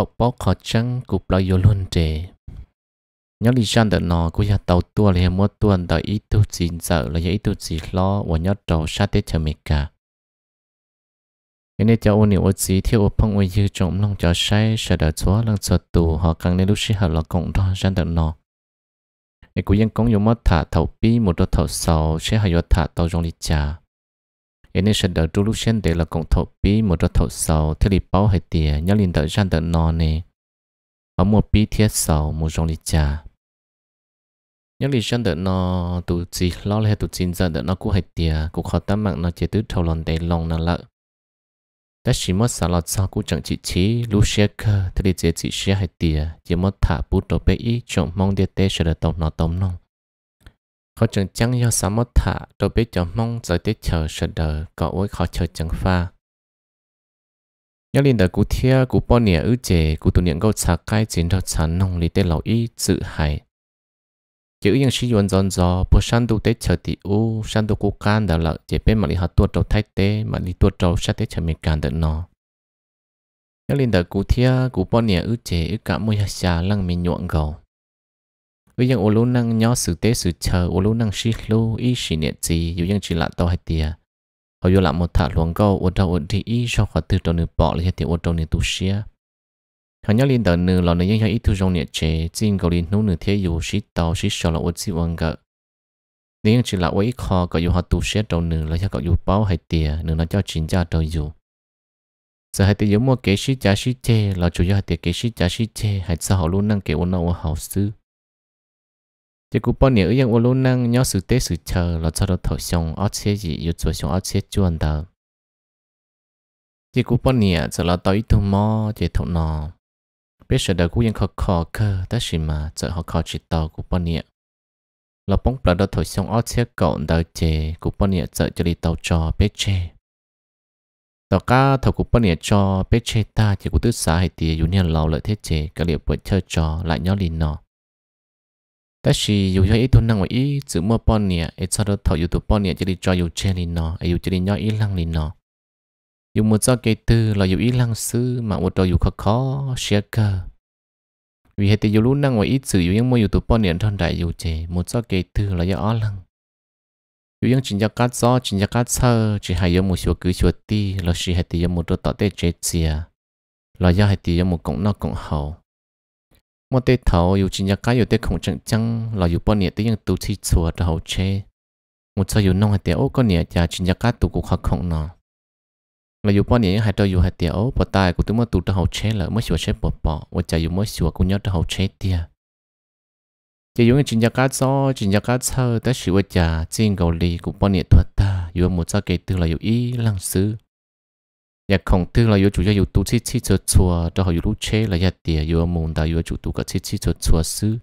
thọc bó khó chăng của lo yếu luôn trẻ nhớ lý sản đợt nọ của nhà tàu tua là mua tuần đợi ít tu xin dở là ít tu gì lo và nhớ tàu sát tết chờ mệt cả cái này cháu ôn ôn gì thì ôn phong ôn dư trọng lòng cháu say sợ đợt chúa lòng sợ tù họ càng nên lúc sĩ họ là cộng đó sản đợt nọ cái của dân công dùng mất thả thầu pi một đợt thầu sầu sẽ hay thả tàu trong đi trà em nên sẽ đỡ trú lúc xem để là cộng thổ bí một rất thổ sầu thế thì bao hay tiền nhớ liền đỡ ra đỡ nò nè ở một bí thiết sầu một dòng lì trà nhớ liền xem đỡ nò tụ chỉ lo lại tụ chín giờ đỡ nó cũng hay tiền cũng khó tâm mạng nó chỉ tứ thầu lòng để lòng nó lợ đã chỉ mất xả lọt sau cũng chẳng chỉ trí lúc xe cơ thế thì chỉ chỉ xe hay tiền chỉ mất thả bút đồ bé ý mong địa tế sẽ được tổng nó tổng nông khó trưởng chẳng do sá mất thả đồ biết cho mong giới tiết chờ sợ đờ có ối khó chờ chẳng pha nhớ linh đời cụ thia cụ bao nẻ ư chế cụ tụ niệm câu xá cai chiến thật xá nông lý tê lão y dự hại chữ yên sĩ yuan giòn giò bố san đu tê chờ tị u san đu cú can đào lợ chế bên mà lý hạt tuột trâu thay tế mà lý tuột trâu sát tê chờ mình can đợt nó nhớ linh đời cụ thia cụ bao nẻ ư chế ư cả môi hà xà lăng mình nhuộn gầu vì những ô lô năng nhỏ sự tế sự chờ ô lô năng xí lô ý xí nhẹ gì dù những chỉ là to hay tiề họ dù là một thả luồng câu ô đâu ô đi ý sau khỏi từ đầu nửa bỏ lấy thì ô đâu nửa tu xia họ nhớ liên tưởng nửa lò nửa những ý thu trong nhẹ chế riêng cầu liên nô nửa thế dù xí tàu xí sợ là ô xí vang gợ, nếu chỉ là ô ít khó có dù họ tu xia đầu nửa là cho có dù bao hay tiề nửa nó cho chính cha đầu dù giờ hai tiếng mua kế sĩ giá sĩ chế, là chủ yếu hai tiếng kế sĩ giá sĩ chê hai sao họ luôn năng kế ôn nào họ sư chỉ cú bao nhiêu yang ulu năng nhớ sự tế sự chờ là cho đồ thổ xong ở chế gì yêu chuột xong ở chế chuồn đó chỉ cú bao nhiêu giờ là tới thu mò chỉ thổ nọ biết sợ đời cú yang khó khó cơ ta chỉ mà giờ họ khó chỉ tàu cú bao nhiêu là bóng bờ đồ thổ xong ở chế cậu đời chế cú bao nhiêu giờ cho đi tàu trò biết chế tàu cá thầu cú bao nhiêu à, cho biết chế ta chỉ cú tứ xã hay tiề dù nhau lâu lợi thế chế cả liệu buổi chơi trò lại nhau lìn nò ta chỉ dù cho ít tuần năng ý chữ mua bọn nè ít sau đó thọ dù tụ bọn nè chỉ đi cho dù chơi nó ấy dù chỉ đi nhoi ý lăng lên nó dù một cho cái từ là dù ý lăng sư mà một trò dù khó khó xe cơ vì hệ tiêu lúc năng ngoài ít sử dụng những mua dù tụ bọn nè đại dù chế một cho cái từ là do ảo lăng dù những chính giác cắt gió chính giác cắt sơ chỉ hay do một số cứ số ti là chỉ hệ tiêu một trò tọt tê chết xìa là do hệ tiêu một cộng nọ cộng hậu một tế thầu dù chỉ nhà cái dù tế không chẳng chăng là dù bao nhiêu tế những tu chi chùa đã hậu chế một số dù nông hay tế ô có nhiều cha chỉ nhà cái tu cũng khó không nào là dù bao nhiêu hay đâu dù hay tế ô bỏ tai của tôi mà tu đã hậu chế là mới sửa chế bỏ bỏ và cha dù mới sửa cũng nhớ đã hậu chế tia chỉ dùng chỉ nhà cái so chỉ nhà cái sơ tế sửa cha riêng cầu lì cũng bao nhiêu thuật ta dù một số kể từ là dù ý lăng sư 也空掉了，有主要有读起起做错，然后有路车了一点，有梦到有主读个起起做错事，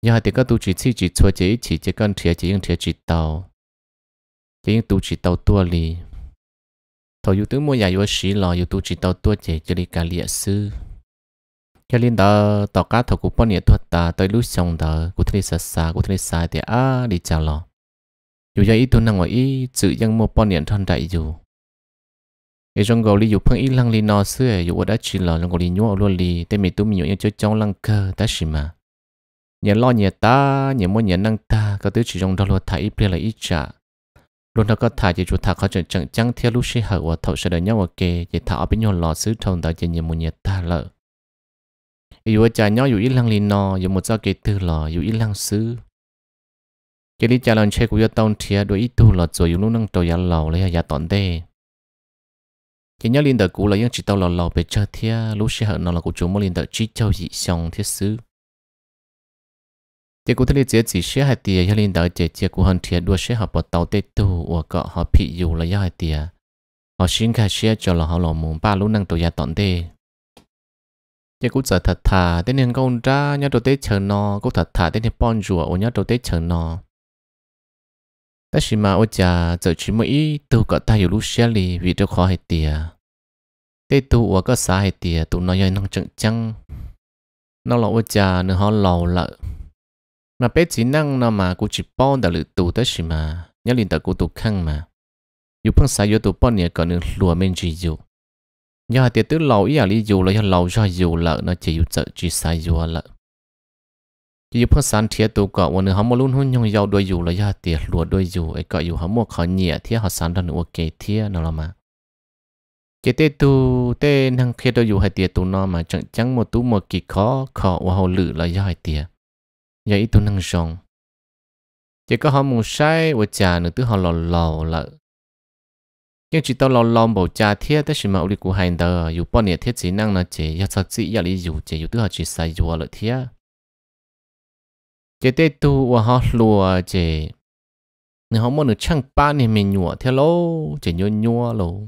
也还得个读起起只错这一起这跟贴这样贴知道，这样读知道多哩，头有读么也有时了，有读知道多这这里干历史，这里的大家头古半年多大，对路上的古特里啥啥古特里啥的啊，你讲了，有些一段那我一只因么半年穿在有。cái trong gầu li dụ phân li nó xưa dụ đã chỉ là trong gầu li nhúa luôn li tên mình tụi mình nhúa cho trong lăng cơ ta xí mà nhà lo nhà ta nhà mua nhà năng ta có thứ chỉ trong đó luôn thả ít bia là ít trả luôn đó có thả chỉ chủ thả có chẳng chẳng chẳng theo lúc xí hở và thầu sẽ đợi nhau ok chỉ thả ở bên nhau lò xứ thông tại chỉ nhà mua nhà ta lợ dụ trả nhau dụ ít li nó dụ một giao kỳ tư lò dụ ít xứ cái lý trả lần chơi của yêu tông thia đối ít tu lò rồi dụ lúc năng tàu lầu lấy giá tọn tê chỉ nhớ linh tờ cũ là những chỉ tao lò lò bị chơi thia lúc sẽ hận nó là của chủ mới liên tờ chỉ châu dị xong thiết sứ chỉ cụ thể chỉ chỉ xe hai tiền nhớ linh tờ chỉ chỉ của hơn thia đua xe học bảo tàu tê tu và cọ họ bị dù là do hai tiền họ xin khai xe cho là họ lò mù ba lúc năng tàu gia tọn tê chỉ cụ giờ thật thà thế nên công ra nhớ đầu tê chờ nó cũng thật thà thế nên bon rùa nhớ đầu tê chờ nó đó chỉ mà ôi chà giờ chỉ mới tu có ta hiểu lúc xe lì vì cho khó hay tìa thế tu ở có xa hay tìa tụ nó dây năng chẳng chăng nó là ôi cha nó họ lâu lợ mà bé chỉ năng nó mà cũng chỉ bao đã lự tu đó chỉ mà nhớ liền ta cũng tu khăng mà dù phong xa dù tu bao nhiêu còn nữa lùa mình chỉ dù nhớ hạt tìa tứ lâu ý à lý dù là lầu cho dù lợ nó chỉ dù tự chỉ xa dù lợ chỉ giúp sản thiết tụ cọ và nữ hâm mộ luôn hôn nhung giàu đôi dù là gia tiệt lúa đôi dù ấy cọ dù hâm mộ khó nhẹ thiết họ sản đàn ok thiết nào mà chỉ tê tu tê năng khi đôi dù hai tiệt tụ nó mà chẳng chẳng một tú một kỳ khó khó và hậu lự gia tiệt giờ ít tu năng rong chỉ có họ muốn sai và trà nữa tứ họ lò lò là nhưng chỉ tao lò lò bầu trà thiết tới sự mà uli của hai đờ dù bao nhiêu thiết chỉ năng là chỉ giờ sao chỉ giờ lý dù chỉ dù tứ họ chỉ sai dù là thiết chế tê tu và họ lùa chế nên họ muốn được chăng ba thì mình nhua theo lô chế nhua nhua lô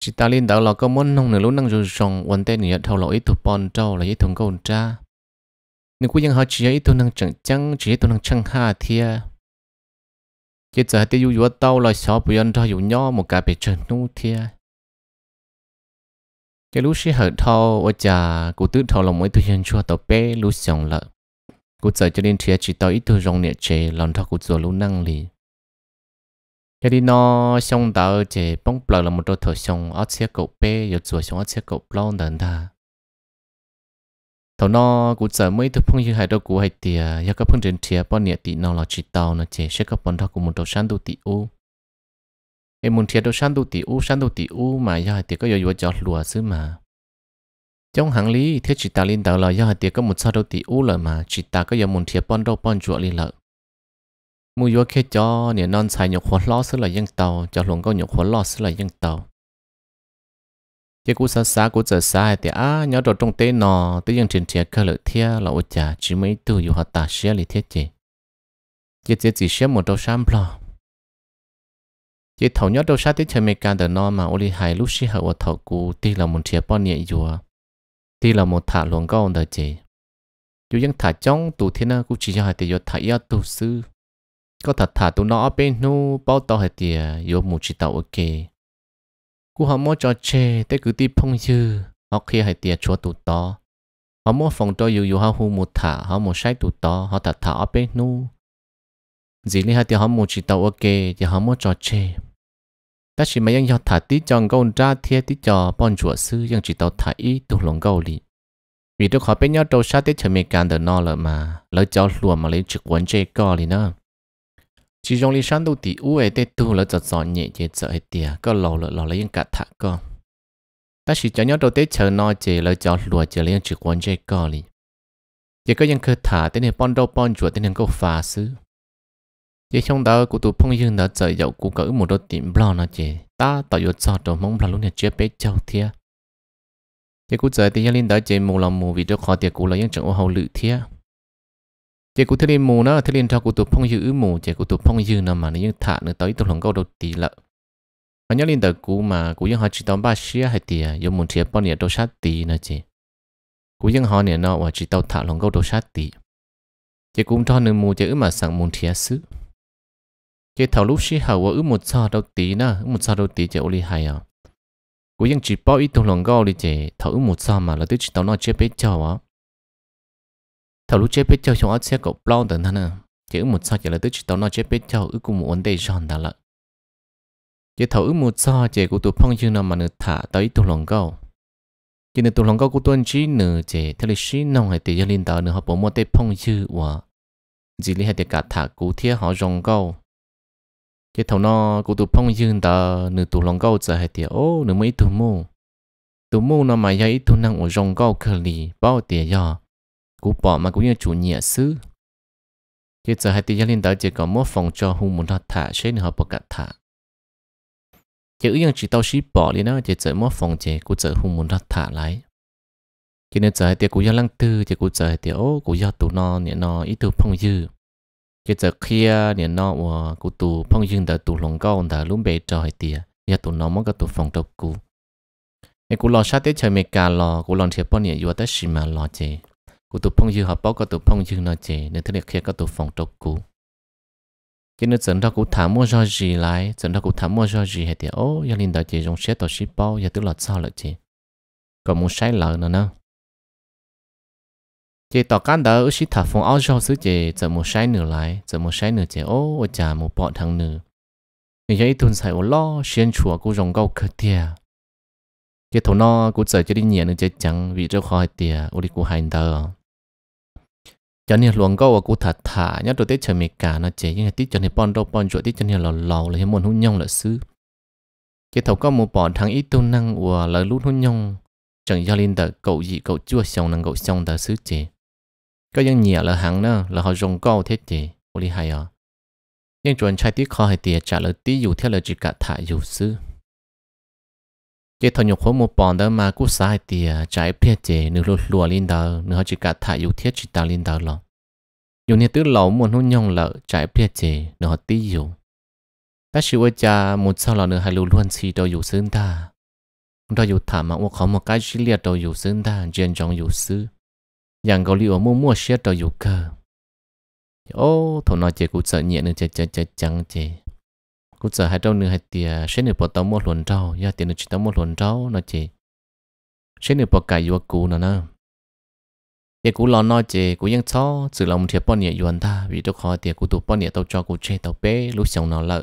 chỉ ta lên đạo là có muốn nông nữa lúc năng rồi rong vấn đề này thâu lỗi tu pon trâu là ý thùng cầu cha nếu cuối dân họ chỉ ý tu năng chẳng chăng chỉ tu năng chăng ha thia chỉ giờ tiêu dụ tàu là sợ bây giờ cho dụ nhau một cái bị chân nu thia cái lúc xí hở thâu ở cha cụ tứ thâu là mới tu nhân chua tàu bé lúc xong lợi cú sợ cho nên thiệt chỉ tới ít thôi rong nè chế lòng thao cú giờ lú năng lì cho đi nó xong tao chế bông bờ là một đôi thợ xong ớt xe cậu bé giờ chùa xong ớt xe cậu plon đần ta thầu nó cú sợ mấy thứ phong như hai đôi cú hai tìa giờ các phong trên thiệt bao nè tị nó là chỉ tao nó chế sẽ các bọn thao cú một đôi sáng đôi tị u em muốn thiệt đôi sáng đôi tị u sáng đôi tị u mà giờ hai tìa có giờ vừa chọn lùa xứ mà trong hàng lý thiết chỉ ta linh đạo là do hạt tiệc có một sao đầu tỷ u lợi mà chỉ ta có giờ muốn thiệp bón đâu bón chuột linh lợi mua vô khi cho nè non xài nhục hồn lo sức là dân tàu cho luồng có nhục hồn lo sức là dân tàu cái cú xa xa cú giờ xa thì á nhớ đồ trong tế nò tới dân trình thiệt cơ lợi thiệp là ô chả chỉ mấy tu yêu hạt ta xia lý thiết chỉ chỉ chỉ chỉ xia một đầu sam lo chỉ thầu nhớ đầu xa tới chơi mấy can đờ nọ mà ô lý hài lúc xí hậu thầu cú ti là một thiệp bón nhẹ dù thì là một thả luồng cao đời chị dù những thả trong tụ thế nào cũng chỉ cho hai tỷ do thả ya tụ sư có thật thả tụ nó bên nu bao tao hai tỷ do mù chỉ tàu ok cú họ mua cho chê tới cứ đi phong dư họ khi hai tỷ chúa tụ to họ mua phòng cho yếu yếu họ hù một thả họ một sách tụ to họ thả thả ở bên nu dĩ lý hai tỷ họ mù chỉ tàu ok thì họ mua cho chê ta chỉ mấy anh cho thả tí cho gấu ra thiê tí cho bọn chuột sư nhưng chỉ tàu thả ý tụ lồng gấu đi vì tôi khỏi bên nhau trâu sát tết chuẩn bị cản được nó là mà lỡ cho lùa mà lấy trực quấn chơi co đi nữa chỉ trong lý sáng đầu tí u ấy tết tu lỡ giọt giọt nhẹ nhẹ sợ hết tiề có lâu lỡ lầu lấy những cả thả co ta chỉ cho nhau trâu tết chờ nó chơi lỡ cho lùa chơi lấy trực quấn chơi co đi chỉ có những cơ thả tên này bọn đâu bọn chuột tên này có phá xứ chỉ trong đó cụ tụ phong dương đã dạy dậu cụ cỡ một đôi tìm bò nó chỉ ta tạo yếu cho trong mong bò lúc này chưa biết châu thia chỉ cụ dạy thì gia linh đã chỉ mù lòng mù vì đôi khó tiệt cụ là những trận ô hậu lự thia chỉ cụ thiên mù nó thiên cho cụ tụ phong dương mù chỉ cụ tụ phong dương nó mà nó những thả nữa tới tụ lòng câu đầu tỷ lợ mà nhớ linh đợi cụ mà cụ những họ chỉ đóng ba xia hay tiệt dùng muốn chia bao nhiêu đôi sát tỷ nó chỉ cụ những họ nè nó chỉ tàu thả lòng câu đôi sát tỷ chỉ cũng cho nên mù chỉ mà sang muốn chia sức cái thầu lúc xí hậu ở một sao đầu tí na, một sao đầu tí chơi oli hay à cú dân chỉ bao ít tu lòng gò li chơi, thầu một sao mà là tới chỉ tao nói chế bé cho à, thầu lúc chế bé cho chúng sẽ cậu à. chơi một sao chỉ là tới chỉ tao nói chế bé cho ở cùng một vấn đề giòn đã lận chế thầu một sao chơi của tụi phong chưa nào mà nửa thả tới tu lòng gò chỉ nửa tu lòng gò của tuần chỉ nửa chơi, theo lịch sử nông hay tỷ gia linh tạo nửa họ bỏ mua tê phong chưa à, chỉ lấy hai để cả thả cú thiết họ rong gò cái thằng nó cụ tụ phong dương tờ nửa tụ lòng câu giờ hay tiệt ô nửa mấy tụ mù tụ mù nó mà dạy tụ năng ở rong câu khờ lì bao tiệt giờ cụ bỏ mà cũng như chủ nhẹ sư, cái giờ hay tiệt gia linh tờ chỉ có một phòng cho hùng muốn thật thả xế nữa họ bỏ cả thả chỉ ứng dụng chỉ tao ship bỏ đi nó chỉ giờ một phòng chỉ cụ giờ hùng muốn thật thả lại cho nên giờ hay tiệt cụ gia lăng tư chỉ cụ giờ hay tiệt ô cụ gia tụ nó nhẹ nó ít tụ phong dương cái giờ kia nè nó và cụ tụ phong dương đã tụ lòng cao đã luôn bề trò hay tiệt giờ tụ nó mất cái tụ phòng trọc cụ cái cụ lo sát tới chơi mẹ cả lo cụ lo chơi bao nhiêu vừa tới xí mà lo chơi cụ tụ phong dương học bao cái tụ phong dương nó chơi nên thế này kia cái tụ phòng trọc cụ cái nữa dẫn ra cụ thả mua do gì lại dẫn ra cụ thả mua do gì hay tiệt ô giờ linh đã chơi dùng xe tàu ship bao giờ tụ lo sao lại chơi còn muốn sai lợn nữa nữa chị tỏ can đỡ ước xít thả phong áo cho sứ chị giờ một sai nửa lại giờ một sai nửa chị ô ô chả một bọn thằng nửa người giấy tuần sai ô lo xuyên chùa cô rồng gấu cơ tiệt chị thầu no cô giờ cho đi nhẹ nữa chị chẳng vì cho khỏi tiệt ô đi cô hành tờ cho nên luồng gấu cô thả thả nhất đôi tết chờ mì cả nó chị nhưng tết cho nên bọn đâu bọn chuột tết cho nên lò lò là hiếm muốn hôn nhông là sứ chị thầu có một bọn thằng ít tuần năng của lời lút hôn nhông chẳng do linh tờ cậu gì cậu chua xong năng cậu xong tờ sứ chị ก็ยังเหนียะเเหอังงนขาจก了行呢，然后用高อ的，我ิหายังจวนใช้ที่คอให้เตียจ่าเลยที่อยู่เท่าเลยจิกะถ่ายอยู่ซื้อเจทอนยกหัวมือปอนเดินมากู้สายเตียจ่ายเพียเจนึกลัวลินเดอรนเนื้อจิกะถ่ายอยู่เทียจิตาลินเดร์หลออยู่ในตื้อเหล่ามวนหุ่นยองเหล่าจ่ายเพียเจเนื้อตีอยู่แต่ชีวิตจะมุดเศร้าเราเนื้อให้รู้ล้วนชีเราอยู่ซึ้งตาเราอยู่ถามมาว่าเขามาใกล้ชิเลียเราอยู่ซึ้งตาเจียนจองอยู่ซื้ออย่างเขาเรียกมั่วมั่วเชียต่ออยู่ค่ะโอ้ทนเอาเจกูจะเนี่ยนึงจะจะจะจังเจกูจะให้เจ้าเนื้อให้เตียเช่นเนื้อปอตอมั่วหลวนเจ้าย่าเตียนึงจิตมั่วหลวนเจ้านะเจเช่นเนื้อปอไก่ยัวกูนะนะเยกูรอนอเจกูยังชอสื่อเราเทียป้อนเนี่ยยวนท่าวิจ้าคอเตียกูตัวป้อนเนี่ยเต้าจอกูเจเต้าเป้รู้สองนอนละ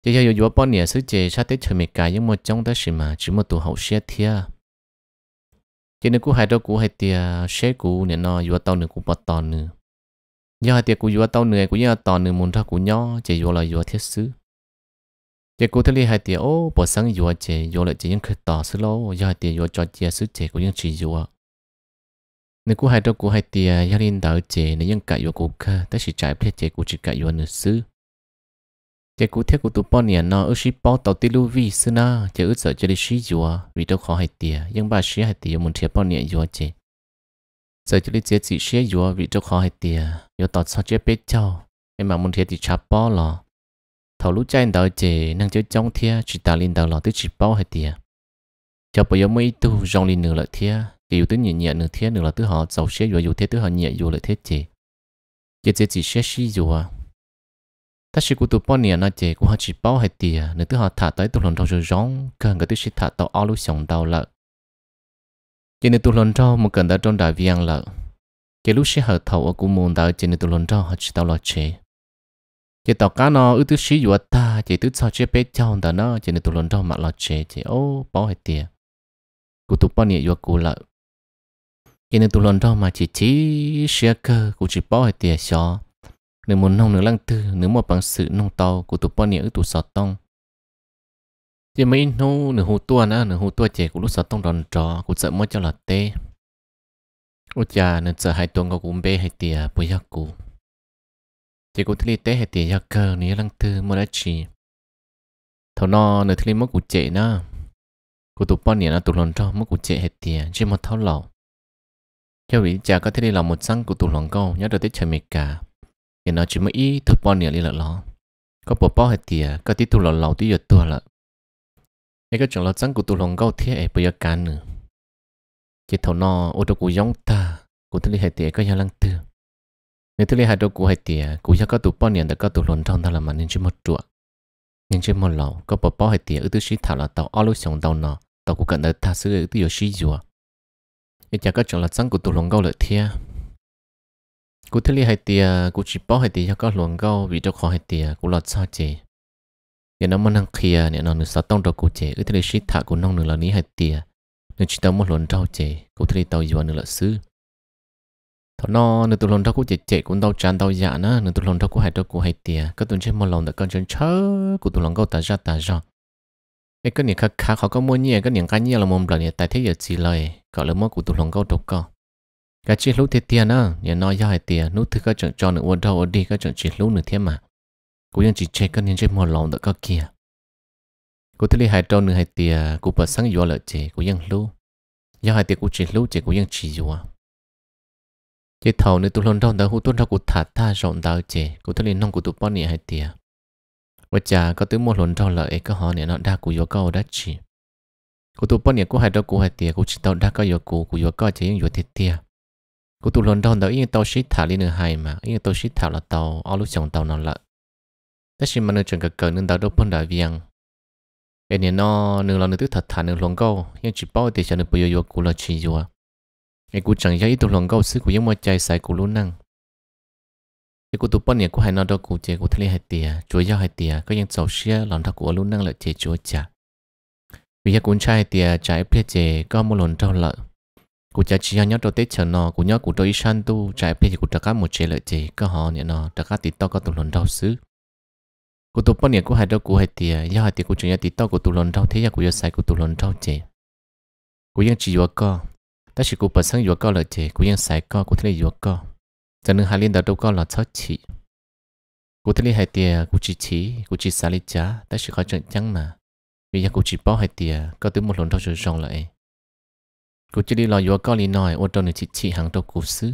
เจยอยู่ยัวป้อนเนี่ยซื้อเจชาติเฉมิกายังมัวจ้องได้สิมาจิมัวตัวเขาเชียเทีย cho nên cú hai đó cú hai tia xe cú nè nó vừa tao nửa cú bắt tàu nửa giờ hai tia cú vừa tao nửa cú giờ tàu nửa muốn thao cú nhỏ chỉ vừa là vừa thiết xứ chỉ cú thấy hai tia ô bỏ sáng vừa chỉ vừa lại chỉ những khởi tỏ xứ lâu giờ hai tia vừa cho chia xứ chỉ cú những chỉ vừa nếu cú hai đó cú hai tia giờ lên đảo chỉ nếu những cái vừa cú khơ tới chỉ trái phải chỉ cú chỉ cái vừa nửa xứ chỉ cụ thiết của tụ bao nhiêu nó ước sĩ bao tàu tiêu vi xưa na chỉ ước sợ chỉ đi sĩ chúa vì đâu khó hay tiề nhưng bà sử hay tiề muốn thiết bao nhiêu chúa chỉ sợ chỉ đi chỉ chỉ sĩ chúa vì đâu khó hay tiề yêu tàu sao chỉ biết cho em mà muốn thiết thì chả bao lo, thầu lúc chạy đầu chỉ năng chỉ trong thiết chỉ ta lên đầu lo tới chỉ bao hay tiề cho bây giờ mới tu dòng lên nửa lại thiết chỉ yếu tới nhẹ nhẹ nửa thiết nửa là tới họ giàu sử chúa yếu thiết tới họ nhẹ yêu lại thiết chỉ chỉ chỉ sử chúa ta chỉ cụ tụ bao nhiêu nó chỉ cụ chỉ bao hết tiền nếu thứ họ thả tới tụ lần trong rồi rong cần cái thứ chỉ thả tới ao lúc sống đau lợ chỉ nếu tụ lần trong một cần đã trong đại viên lợ cái lúc sẽ hợp thầu ở cụ môn đã chỉ nếu tụ lần trong họ chỉ tàu lo chế chỉ tàu cá nó ư thứ sĩ vừa ta chỉ thứ sao chế bé cháu đã nó chỉ nếu tụ lần trong mà lo chế chỉ ô bao hết tiền cụ tụ bao nhiêu vừa cụ lợ chỉ nếu tụ lần trong mà chỉ chỉ sẽ cơ cụ chỉ bao hết tiền xóa nếu muốn nông nửa lăng tư nếu một bằng sự nông tàu của tụ bọn nhớ tụ sọ tông chỉ mấy nô nửa hồ tua nữa nửa hồ tua trẻ của lúc sọ tông đòn trò của sợ mất cho là tê ô cha nửa sợ hai tuần có cũng bê hai tìa bùi giác cụ chỉ cũng thấy tê hai tìa giác cơ nửa lăng tư mua đã chỉ thầu no nửa thấy mất của trẻ nữa của tụ bọn nhớ tụ lòn trò mất của trẻ hai tìa chỉ một thao lò theo vị cha có thể đi làm một sáng của tụ lòn câu nhớ được tới trời mệt cả thì nó chỉ mới ít thực bao nhiêu là lo có bỏ bao hết tiền có tí tu lò lò tí giờ tu là cái cái chuyện lo chẳng của tu lòng cao thế ấy bây giờ cán nữa chỉ thầu nó ô tô của giống ta của thứ hệ tiền có nhà lăng tư nếu thứ hệ đồ của hệ tiền của nhà có tu bao nhiêu là có tu lòng trong ta là mà nên chỉ một chỗ, nên chỉ một lò có bỏ bao hết tiền ở tư sĩ thảo là tàu alo sống tàu nó tàu của cận đời ta xưa ở tư giờ sĩ rùa cái chả có chuyện lo chẳng của tu lòng cao lợi thế cú thế li hay tiề cú chỉ bỏ hay tiệt, cho các luồng câu vì cho khó hay tiệt, cú lọt sao chè nhà nó muốn ăn kia nhà nó nửa sáu tông đầu cú chè cú thế li thả cú nong nửa là ní hay tiệt, nửa chỉ tao muốn luồng rau chè cú thế li tao yêu nửa là xứ thằng nó nửa tụ luồng rau cú chè chè cũng tao chán tao dạ nữa nửa tụ luồng rau cú hay rau cú hay tiệt, các tuần trên một lòng đã con chân chớ cú tụ luồng câu ta ra ta ra cái cái niệm khá khá khó có mua nhẹ cái niệm cá nhẹ là mồm là nhẹ tại thế giờ chỉ lời gọi là mua cú tụ luồng câu đâu co cái chỉ lú thiệt tiền á nhà nói ra hai tiền nút thứ các chẳng cho nữa ở đâu ở đi các chẳng chỉ lú nữa thế mà chỉ chơi cái nhân chơi một lòng đó các kia cô thấy hai trâu nữa hai tiền cô bật sáng vô lợi chế, chị cô ยัง lú do hai tiền cô chỉ lú chị cô ยัง chỉ vô Chế thầu nữa tôi lần đầu đã hú tuân ra cô thả tha rộng đào chị cô thấy nông cô tụt bao nhiêu hai tiền và chả có tiếng mua lần đầu lợi có họ này nó đa cô vô câu đã chỉ cô tụt bao nhiêu cô hai trâu cô hai tiền cô chỉ tao đa có vô cô cô vô câu chế nhưng vô thiệt tiền กูตุลนดอนเดอยังเตาชิถาลีเนื้อไฮมายังเตาชิถาละเตาเอาลูกจงเตานอนละแต่ชิมันเนื้อจงกะเกินเนื้อดาวดพนดาเวียงเอ็นเนาะเนื้อเราเนื้อตื้อถัดฐานเนื้อหลงเก้ายังจีป้าเตชันเนื้อปุยโยกูละชีจัวไอ้กูจังยาอีตุหลงเก้าซื้อกูยังมัวใจใส่กูรู้นั่งไอ้กูตุปนเนี่ยกูให้นอนดอกูเจกูทะเลให้เตียจัวยาวให้เตียก็ยังเจ้าเชี่ยหลอนทักกูรู้นั่งละเจจัวจ่าวิยากุญชายเตียใจเพื่อเจก็มุหลนเท่าละ cụ cha chỉ nhớ cho tết chờ nó cụ nhớ cụ đôi san tu trải bây giờ cụ trả cá một chế lợi chế có họ nhẹ nó trả cá tít to có tụi lần đau xứ cụ tụi bao nhiêu cụ hai đâu cụ hai tiề do hai tiề cụ chỉ nhau tít to cụ tụi lần đau thế giờ cụ do sai cụ tụi lần đau chế cụ ยัง chỉ vừa co ta chỉ cụ bớt sang vừa co lợi chế cụ ยัง sai co cụ thế vừa co cho nên hai liên đầu đâu co là chót chỉ cụ thế hai tiề cụ chỉ chỉ cụ chỉ sai lý giá ta chỉ khó chọn chăng mà bây giờ cụ chỉ bao hai tiề có tới một lần đau rồi rong lại กูจะได้ลอยอยู่ก็ลีน้อยอดนจิตชีหังตัวกูซื้อ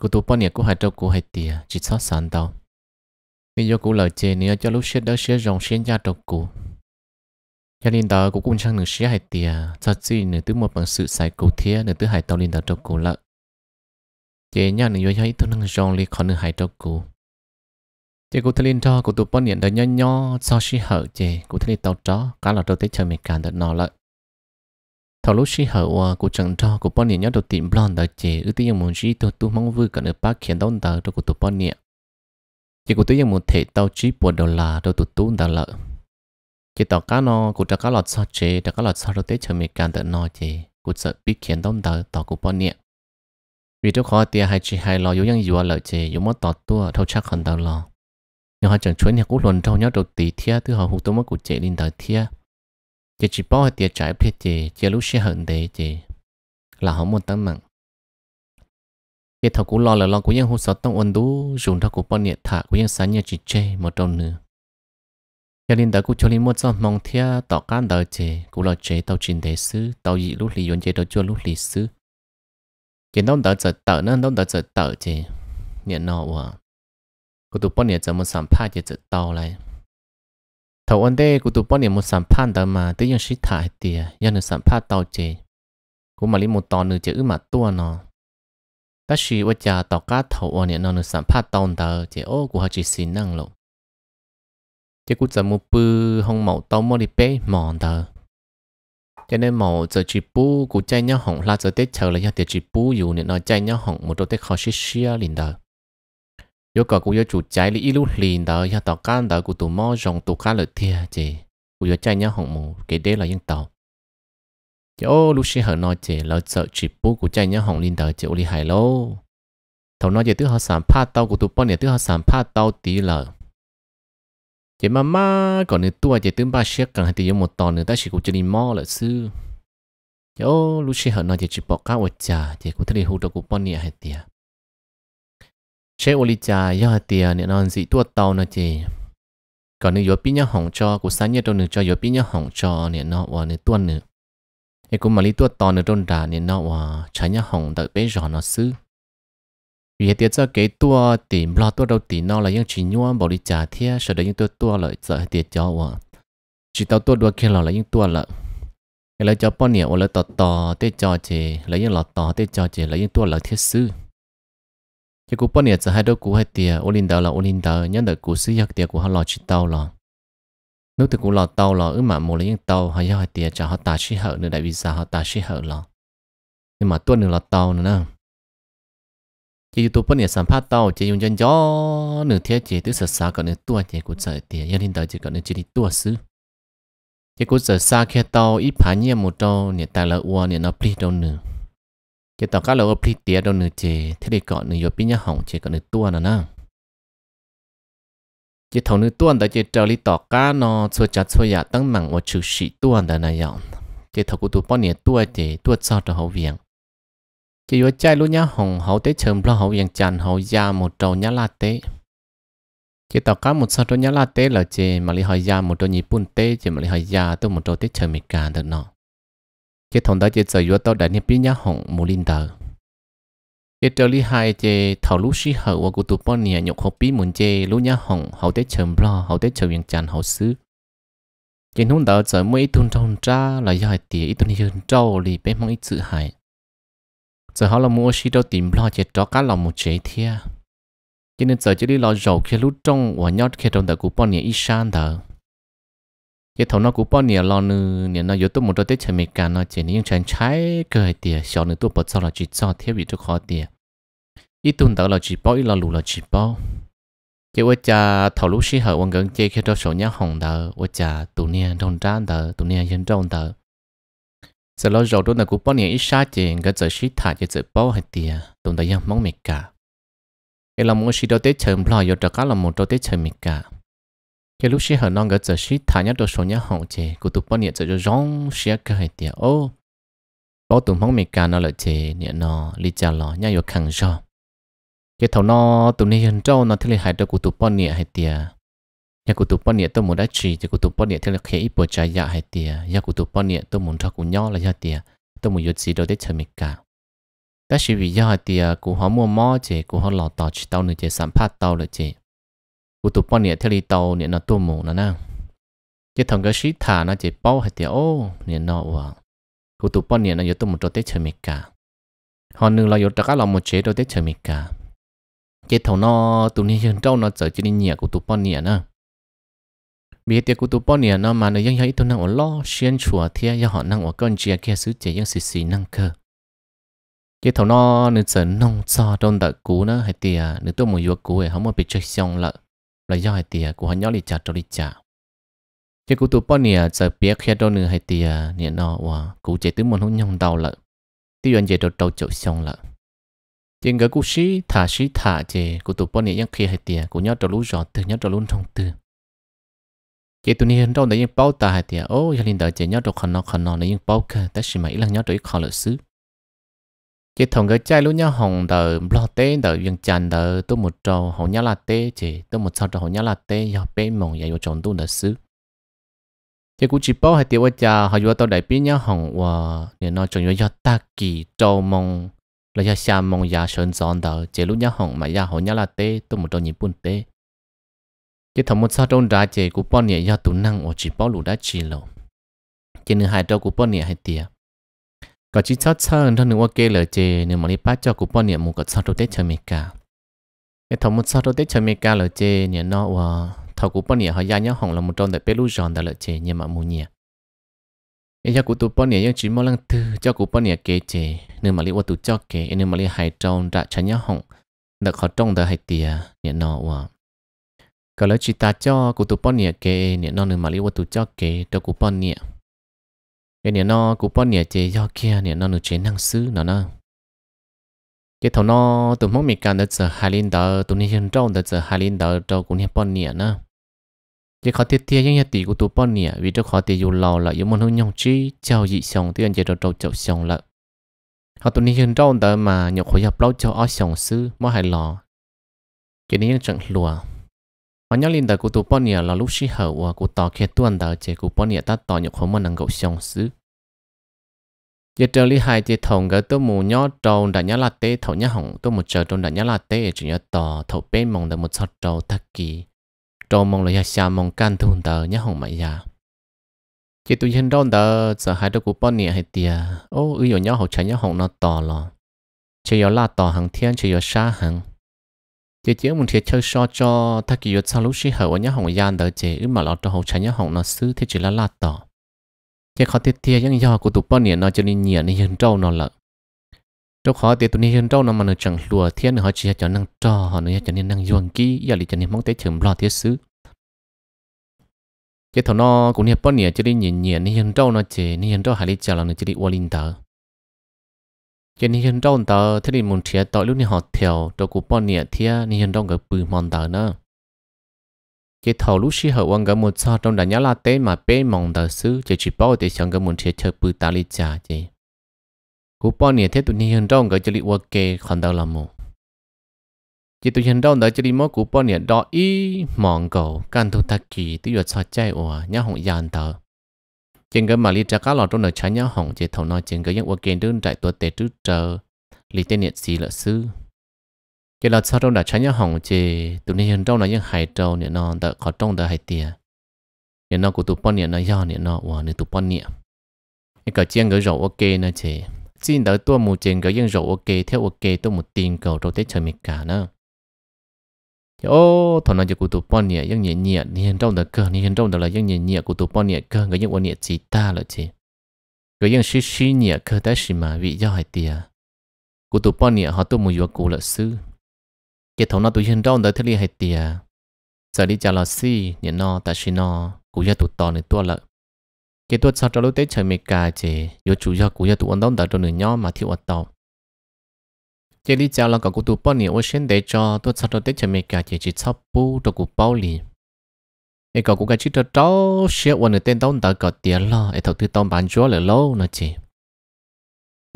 กูตัวป้อนเนี่ยกูหายตัวกูหายเตียจิตซอสันเตานี่ยกูเลยเจเนี่ยจะรู้เชื่อได้เชื่อรองเชื่อยาตัวกูยาลินเตากูกุ้งช่างหนึ่งเชื่อหายเตียจะจีหนึ่งตื้อมาเป็นสื่อสายกูเทียหนึ่งตื้อหายเตาลินเตาตัวกูละเจเนี่ยหนึ่งย่อยๆตัวนั่งรองลีขอหนึ่งหายตัวกูเจกูทลินทอกูตัวป้อนเนี่ยเดินย่อๆซอชิเหอเจกูทลินเตาจ้อการหลอดตัวเตะเชิงเมกันเดินนอนละ thảo lúc xí hở wa của chẳng cho của bọn nhớ được tìm blon đã chế ư tí yang muốn xí tôi tu mong vư cả nửa bác khiến đông tờ cho của tụ bọn nhá chỉ của tôi yang muốn thể tàu chí bộ đầu là đầu tụ tu đã lợ chỉ tao cá nó của trả cá lọt sao chế trả cá lọt sao đầu tế chờ mình càng tận nó chế của sợ biết khiến đông tờ tao của bọn nhá vì tôi khó tia hai chỉ hai lo yếu yang yếu lợi chế yếu mất tọt tua thâu chắc hơn tờ lo nhưng họ chẳng chuyến nhà cũ luận trong nhớ được tí thia thứ họ hụt tôi mất của chế linh tờ thia chỉ chỉ bao tiền trái phía chỉ chỉ lúc xe hận thế chỉ là họ muốn tăng mạng cái thầu cũng lo là lo cũng cũng ยัง hút sáu tông ổn đủ dùng thầu cũng bỏ nhẹ thả cũng sáng nhiều chỉ chê một trong nữa cho nên đã cũng cho nên một số mong thia tỏ can đời chỉ cũng là chế tàu trình thế sư tàu dị lúc lý yến chế tàu chưa lúc lý sư chỉ đông đã giật tờ nên đông đã giật tờ chỉ nhẹ nọ à cũng tụ bao nhiêu giờ một sản phát chỉ giật tàu lại thầu anh đây cụ tụi bao nhiêu một sản phẩm đó mà tới những sĩ thải tiền những sản phẩm tàu chế cũng mà lấy một tàu nữa ước mà tua nó ta sĩ vợ cha tàu cá thầu anh những nó sản phẩm tàu đó chế ô của họ chỉ xin năng lộ chế cụ giờ mua bự hông màu tàu mua đi bé mòn đó cho nên màu giờ chỉ bù cụ chạy nhau hỏng là giờ tết chờ là giờ tết chỉ bù dù nên nó chạy nhau hỏng một đôi tết khó xí xí liền đó yo cả cũng yo chủ li lý ilu liền đó ya tàu can đó của tụ mò rong tụ cá lợi thiệt chị của yo chạy nhá hỏng mù cái đấy là yên tàu yo lúc xí hở nói chị là sợ chỉ bú của chạy nhá hỏng liền đó chị oli hai lô thầu nói chị tức họ sản pha tàu của tụ bọn này tức họ sản pha tàu tí là chị mama còn nữa tua chị tướng ba xí càng hay thì yo một tòn nữa ta chỉ của chị đi mò là sư yo lúc xí hở nói chị chỉ bỏ cá ở trà chị cũng thấy hồ đồ của bọn này hay tiệt chế ô lý trà do hạt tiền nên nó dị tua tàu nó chỉ còn nếu biết nhá hỏng cho của sáng nhất đâu nữa cho biết nhá hỏng cho nên nó và nên tuân nữa ấy cũng mà lý tua tàu nữa trong đà nên nó và trái nhá hỏng đợi bé giò nó xứ vì hạt tiền cho cái tua tìm lo tua đầu tì nó là những chỉ nhua bảo lý trà thế sợ đấy những tua tua lợi sợ hạt tiền cho và chỉ tàu tua đua kia là những tua lợi cái lời cho bao nhiêu là tò tò tê cho chị lấy những lọt tò tê cho chị lấy những tua lợi thiết sư chỉ cú bận nhiệt giờ hai đứa cú hai tiề ô linh đầu là ô linh đầu nhân đợt cú sử giặc tiề cú họ lò chỉ tàu lò nếu từ cú lò tàu lò ứ mà mua lấy những tàu hay giao hai tiề cho họ ta chỉ hở nữa đại vì sao họ ta chỉ hở lò nhưng mà tuần nữa là tàu nữa nè chỉ YouTube bận nhiệt sản phát tàu chỉ dùng chân gió nửa thế chỉ tứ sợ xa còn nửa tua chỉ cú sợ tiề nhân linh đầu chỉ còn nửa chỉ đi tua xứ chỉ cú sợ xa kia tàu ít phá nhiêu một tàu nhiệt tài là uo nhiệt nó pli đâu nữa chỉ tao cá lẩu phi tía đâu nữa chè thế để cọ nữa rồi bị nhá hỏng chè cọ nữa tua nữa nè chỉ thầu nữa tua đó chỉ trâu li tỏ cá nó xua chặt xua dạ tăng mảng và trừ sĩ tua đó này dọn chỉ thầu cụt tụi bọn này tua chè tua sao cho hậu viện chỉ vừa chạy luôn nhá hỏng hậu tế chấm lo hậu viện chăn hậu già một trâu nhá la tế chỉ tao cá một sao trâu nhá la tế là chè mà li hậu già một trâu nhị bún tế chè mà li hậu già tôi một trâu tế chấm mì cả được nọ chế thằng đó chế giờ vừa tao đã niệm biết nhá hồng mù linh tờ chế trở lý hai chế thảo lúc xí hở và cụ tụ bọn nhà nhục học bí muốn chế lúc nhá hồng hậu tế chầm lo hậu tế chầm viện tràn hậu xứ chế nung đó giờ mỗi tuần trong cha là do hai tía ít tuần hơn trâu lì bé mong ít sự hại giờ họ là mua xí đâu tìm lo chế cho cá lòng một chế thia cho nên giờ chế đi lo dầu khi lúc trong và nhót khi trong tờ cụ bọn nhà ít san tờ cái thầu nó cũng bao nhiêu lo nữa nhiều nó yếu tố một tết chuẩn mình cả nó chỉ những chuyện trái cái tiền sau nữa tôi bớt sau là chỉ cho thiết vị cho khó tiền ít tuần đầu là chỉ bao ít là lù là chỉ bao cái vợ cha thầu lúc xí hở quan gần chơi cái đó số nhá hồng đó vợ cha tụ niên trong trang đó tụ niên dân trong đó giờ lo rồi đó là cũng bao nhiêu ít xa chỉ cái giờ xí thả cái giờ bao hết tiền tụi ta ยัง mong mình cả cái là muốn xí đó tết chuẩn mà lo yếu cho cá là một đó tết chuẩn mình cả cái lúc xí hở non gỡ giờ xí thả nhát đồ số nhát hậu chè cụ tụ bao nhiêu giờ cho rong xí cái hệ tiệt ô bao tụ mong mày cả nó lợi chè nhẹ nó lì chả lò nhá yêu khăng cho cái thầu nó tụ này hiện trâu nó thế là hại đồ cụ tụ bao nhiêu hệ tiệt nhà cụ tụ bao nhiêu tôi muốn đã chỉ thì cụ tụ bao nhiêu thế là khẽ ít bồi trái dạ hệ tiệt nhà cụ tụ bao nhiêu tôi muốn cho cụ nhau là dạ tiệt tôi muốn yêu gì đâu để chờ mày cả ta chỉ vì dạ tiệt cụ họ mua mò chè cụ họ lò tỏ chỉ tao nữa chè sản phát tao lợi chè u tụ bọn nè theo đi tàu nè nó tua mù nó nè chứ thằng cái shit thả nó chỉ bao hết tiệt ô nè nó wa u tụ bọn nè nó yếu tụ một chỗ tết chơi mít cả họ nương là yếu tất cả là một chế đồ tết chơi mít cả chế thằng nó tụ nè hiện trâu nó trở chỉ đi nhẹ của tụ bọn nè nè bây giờ của tụ bọn nè nó mà nó vẫn thấy tụ năng ở lo xuyên chua thia do họ năng ở con chia kia xứ chế vẫn xì xì năng cơ cái thằng nó nên sớm nông cho trong đặc cú nó hay tiệt nếu tôi muốn yêu cú thì không muốn bị chơi xong lợ là do hai tia của họ nhỏ lì chả cho lì chả chỉ cụ tụ bao nè giờ biết khi đó nửa hai tia nè nó và cụ chỉ tứ môn hôn nhông đầu lợ tiêu anh chỉ đầu đầu chỗ xong lợ chỉ ngỡ cụ sĩ thả sĩ thả chỉ cụ tụ bao nè ยัง khi hai tia cụ nhớ đầu lú rõ từ nhớ đầu lú trong tư. chỉ tụi nè đâu đấy những bao ta hai tia ô gia đình đợi chỉ nhớ đầu khăn nó khăn nó đấy những bao cả tất nhiên mà ít là nhớ đầu ít khó lợ xứ chỉ thằng cái chai lúc nhá hồng đờ lo tê đờ viên chan đờ tôi một trò hồng nhá là tê chỉ tôi một sao trò hồng nhá là tê giờ bên mong giờ chọn tôi là sứ chỉ cũng chỉ bảo hai tiêu cha họ vừa tao đại bên nhá hồng và nên nó chọn vừa ta kỳ trâu mong là giờ xa mong giờ sơn giòn đờ chỉ lúc nhá hồng mà giờ hồng nhá là tê tôi một trò nhìn buồn tê chỉ thằng một sao trong đá chỉ cũng bó nhiêu giờ tụ năng và chỉ bó lũ đã chỉ lâu chỉ nên hai trâu cũng bó nhiêu hai tiền có chỉ sót sơ thân những ok lời chê nếu mà đi bắt cho cụ bọn niệm một cái sót đầu cho chơi cả cái thằng một sao đầu tết chơi mì cả lời chê nhớ nó và ờ, thằng cụ bọn niệm họ gia nhớ hỏng là một trong đại bê lu giòn đã lời chê nhưng mà mua nhỉ cái cho cụ tụ bọn niệm những chỉ mong lăng tư cho cụ bọn niệm kê chê nếu mà đi qua tụ cho kê nếu mà đi hai trong đã chả nhớ hỏng đã khó trong đã hai tia nhớ nó và ờ. cái lời chỉ ta cho cụ tụ bọn niệm kê nhớ nó nếu mà đi qua tụ cho kê cho cụ bọn niệm cái nè nó cũng bao nè chế do kia nè nó nó chế năng sư nó nó cái thằng nó từ mong mình cần được giờ hài linh đỡ từ nè hiện trong được giờ hài linh đỡ cho cũng nè bao nè nó chỉ khó thiết theo những nhà tỷ của tụi bao nè vì cho khó tiền dù lâu là yếu môn hơn nhong chi chào dị sòng thì anh chế cho trâu chậu sòng lợ họ từ nè hiện trong đỡ mà nhậu khối nhập lâu cho ở sòng sư mới hài lòng cái này chẳng lùa mà nhớ linh đời của tụ bọn nhỉ là lúc sinh hậu à của tỏ kia tuần đời chế của bọn nhỉ ta tỏ những khổ mà năng gậu xong xứ giờ trời lý hai chế thồng gỡ tôi mù nhớ trâu đã nhớ là tế thầu nhớ hồng tôi một trời trâu đã nhớ là tế chỉ nhớ tỏ thổ bên mong đời một sọt trâu thật kỳ trâu mong là nhà xa mong can thuần đời nhớ hồng mày già chế tụi nhân đón đời giờ hai đứa của bọn nhỉ hay tiề ô ư nhớ hậu trái nhớ hồng nó tỏ lo chế nhớ là tỏ hàng thiên chế nhớ xa hàng chị chị mình thiệt chơi so cho ta kỳ yết sao lúc xí hở nhá hồng gian đỡ chị ứ mà lọt cho hậu trái nhá hồng nó xứ thì chỉ là lạt tỏ chị khó thiệt thiệt những do của tụ bao nhiêu nó cho nên nhiều nên hiện trâu nó lợ trong khó thì tụi nên hiện trâu nó mà nó chẳng lùa thiên họ chỉ cho năng trò họ nữa cho nên năng duong kỹ giờ thì cho nên mong tới chừng lo thiết xứ chị thằng nó cũng hiệp bao nhiêu cho nên nhiều nhiều nên hiện trâu nó chị nên hiện trâu hải lý chả là nó chỉ đi uolin cho nên hiện trong tờ thế thì muốn chia tao lúc này họ theo cho cụ bọn nhẹ thì nên hiện trong cái bự mòn tờ nữa cái thầu lúc xí hậu quan cái một sao trong đại nhã là tế mà bé mong tờ xứ chỉ chỉ bảo để chẳng cái muốn chia chơi bự ta lý trả gì cụ bọn nhẹ thế tụi nên hiện trong cái chỉ lý ok còn đâu là mù chỉ tụi hiện trong đó chỉ lý mỗi cụ bọn nhẹ đó ý mong cầu căn thủ ta kỳ tụi giờ sao chơi ủa nhá hồng giàn tờ chừng cái mà lý trả cá lò trong nơi trái nhau hỏng chế thầu nói chừng cái những vật kiện đơn trại tuột tệ trước chờ li tên nhiệt sĩ lợi sư chế là sau trong đã trái nhau hỏng chế tụi này hiện trong là những hải trâu niệm nó đã khó trong đã hải tiề niệm nó của tụi bọn niệm nó do niệm nó và niệm tụi bọn niệm cái cái chuyện cái rầu ok nè chế xin đỡ tua mù chừng cái những rầu ok theo ok tôi một tiền cầu trong tết trời mệt cả nữa ô thằng nào chỉ cụ tụ bọn nhẹ những nhẹ nhẹ hiện trong đó cơ hiện trong đó là những nhẹ nhẹ cụ tụ bọn cơ cái những quan nhẹ chỉ ta là chứ, cái những xí xí nhẹ cơ ta xí mà vị giáo hai tia cụ tụ bọn nhẹ họ tụ một yếu cụ là sư cái thằng nào tụ hiện trong đó thế li hai tia giờ đi trả là si nhẹ nó ta xí nó cụ gia tụ to này tua lợi cái tua sao cho lúc tết trời mới cài chứ, yếu chủ gia cụ gia tụ ăn đông đã cho nửa nhau mà thiếu ăn tàu chỉ đi giáo là cả cụ tụ bao nhiêu xuyên để cho tôi sao tôi tết cho mình cả chỉ chỉ sắp bu cho cụ bao lì để cả cụ cái chỉ cho cháu xíu quan tên tao đã có tiền lo để thầu tư tao bán chúa là lâu nữa chị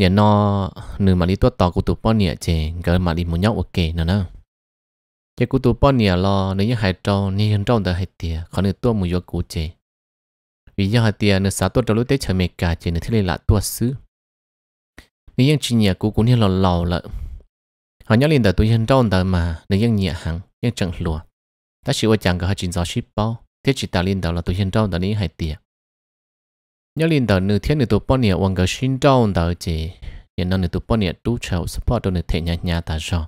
nhà nó nửa mà đi tuốt tao cụ tụ bao nhiêu chỉ gần mà đi muốn nhau ok nữa nè chỉ cụ tụ bao nhiêu à lo nếu như hai trâu như hơn trâu đã hai tiền còn nửa tôi muốn vô cụ chỉ. vì giờ hai tiền nửa sáu tôi trâu lúc tết cho mình cả chị nửa thế này là tôi xứ nếu như chị nhà cụ cũng như là lâu lợn họ nhớ liền tờ tôi hiện trong đời mà nên dân nhẹ hẳn nhưng chẳng lùa ta chỉ qua chẳng có hai chuyện gió ship bao thế chỉ ta liền tờ là tôi hiện trong đời ní hai tiền nhớ liền tờ nửa thiên nửa tuổi bao nhiêu quan cái xin trong đời chỉ hiện nay nửa tuổi bao nhiêu đủ chậu support đồ nửa thế nhà nhà ta rồi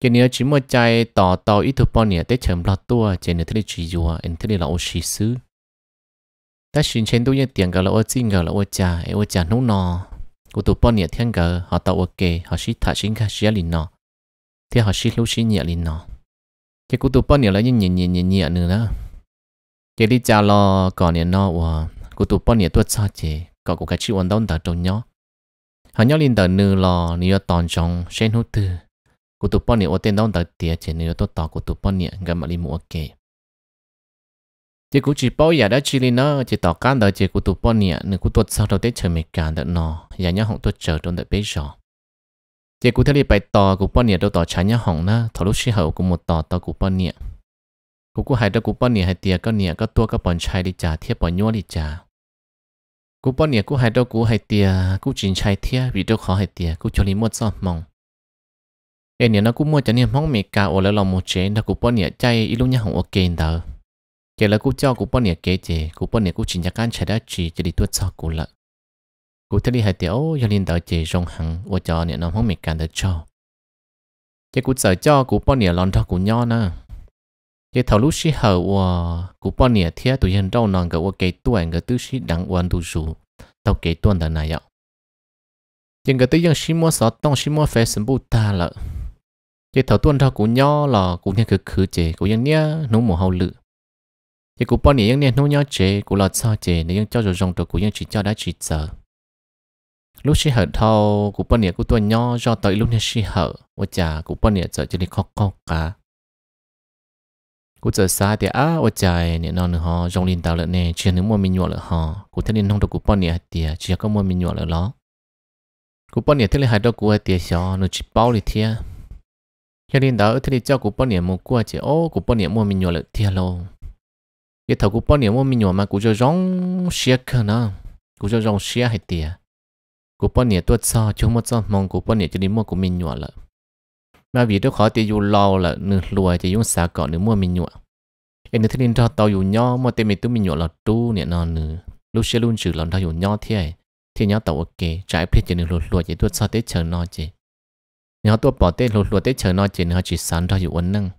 chỉ nửa chỉ một chạy tỏ tỏ ít tuổi bao nhiêu tết chậm lo tua chỉ nửa thế chỉ dùa nửa thế là ô xí xứ ta xin trên tôi nhận tiền cả là ô xin cả là ô cha ô cha nấu nò của tụ bọn nhiệt thiên cờ họ tạo ok họ xí thả xí khá xí lìn nọ thì họ xí lưu xí nhiệt lìn nọ cái của tụ bọn nhiệt là như nhiệt nhiệt nhiệt nhiệt nữa đó cái đi chào lo còn nhiệt nọ và của tụ bọn nhiệt tuốt sao chứ có của cái chữ vận động tại trong nhỏ họ nhỏ lìn tại nửa lo nửa toàn trong sen hút tư của tụ bọn nhiệt ở tên động tại tiệt chứ nửa tuốt tọ của tụ bọn nhiệt gặp mặt lìn mua ok chỉ cũng chỉ bao giờ đã chỉ là nó chỉ tỏ can đó chỉ cũng tụ bao nhiêu nửa cũng tuột sau đầu tết chờ mình cả đó nó giờ nhá hỏng tuột chờ trong đợi bây giờ chỉ cũng thấy đi bài tỏ cũng bao nhiêu đâu tỏ trái nhá hỏng nữa thầu lúc xí hậu cũng một tỏ tỏ cũng bao nhiêu cũng cũng hay đó cũng bao nhiêu hay tiệt có nhiêu có tua có bọn trai đi trả thiếp bọn nhua đi trả cũng bao nhiêu cũng hay đâu cũng hay tiệt cũng chính trai thiếp vì đâu khó hay tiệt cũng cho đi mua xong mong em nhớ nó cũng mua cho nên mong mình cả ở lại lòng chế nó cũng bao nhiêu chạy ít lúc nhá hỏng kể là cô cho cô bao nhiêu kế chế cô bao nhiêu cô chỉ nhắc anh chạy đã chỉ chỉ đi tuốt cho cô lợ cô thấy đi hai tiểu gia đình đợi chế rong hằng ô cho nè năm không mệt cả được cho chế cô sợ cho cô bao nhiêu lon cho cô nho nữa chế thầu lúc xí hở ô cô bao nhiêu thiệt tụi hiện đâu nòng cái ô kế tuổi cái tư xí đặng quan tu rủ tao cái tuần đời này ạ nhưng cái tư dân xí mua sọ tông xí mua phải sắm bút ta lợ chế thầu tuần cho cô nho là cú nhắc cứ khứ chế cô dân nhá nó mồ hậu lự thì cụ bao nhiêu niên nông nhớ chế cụ lọt sao chế nếu cho rồi rồng được cụ những chỉ cho đã chỉ sợ lúc sinh hở thâu cụ bao nhiêu cụ tuần nhớ do tới lúc này sinh hở ô chả cụ bao nhiêu sợ cho đi khó khó cả cụ sợ xa thì á ô chả nè nó nữa họ rồng linh tàu lợn nè chỉ nếu mua mình nhọ lợn họ cụ thấy nên không được cụ bao nhiêu thì à, chỉ có mua mình nhọ lợn đó cụ bao nhiêu thế là hai đứa cụ tiệt xó nó chỉ bao thì thiệt cho nên đó thế thì cho cụ bao nhiêu mua cụ chỉ ô cụ bao nhiêu mua mình nhọ lợn thiệt luôn cái thầu cũng bao nhiêu mà mình nhỏ mà cũng cho rong xia cơ nè, cũng cho rong xia hết tiệt cũng bao nhiêu tuốt sao chúng mất sao mong cũng bao nhiêu cho đi mua của mình nhỏ lợ mà vì đó khó thì dù lâu là nửa lùa thì dùng xả cọ nửa mua mình nhỏ em nửa thiên cho tàu dù nhỏ mà tên mình tụi mình nhỏ là tu nè nó nửa lúc xia luôn chữ lòng tàu dù nhỏ thế thì nhỏ tao ok trái phía cho nửa lùa lùa chỉ tuốt sao tới chờ nó chỉ nhỏ tuốt bỏ tới lùa lùa tới chờ nó chỉ nó chỉ sáng tàu dù uốn năng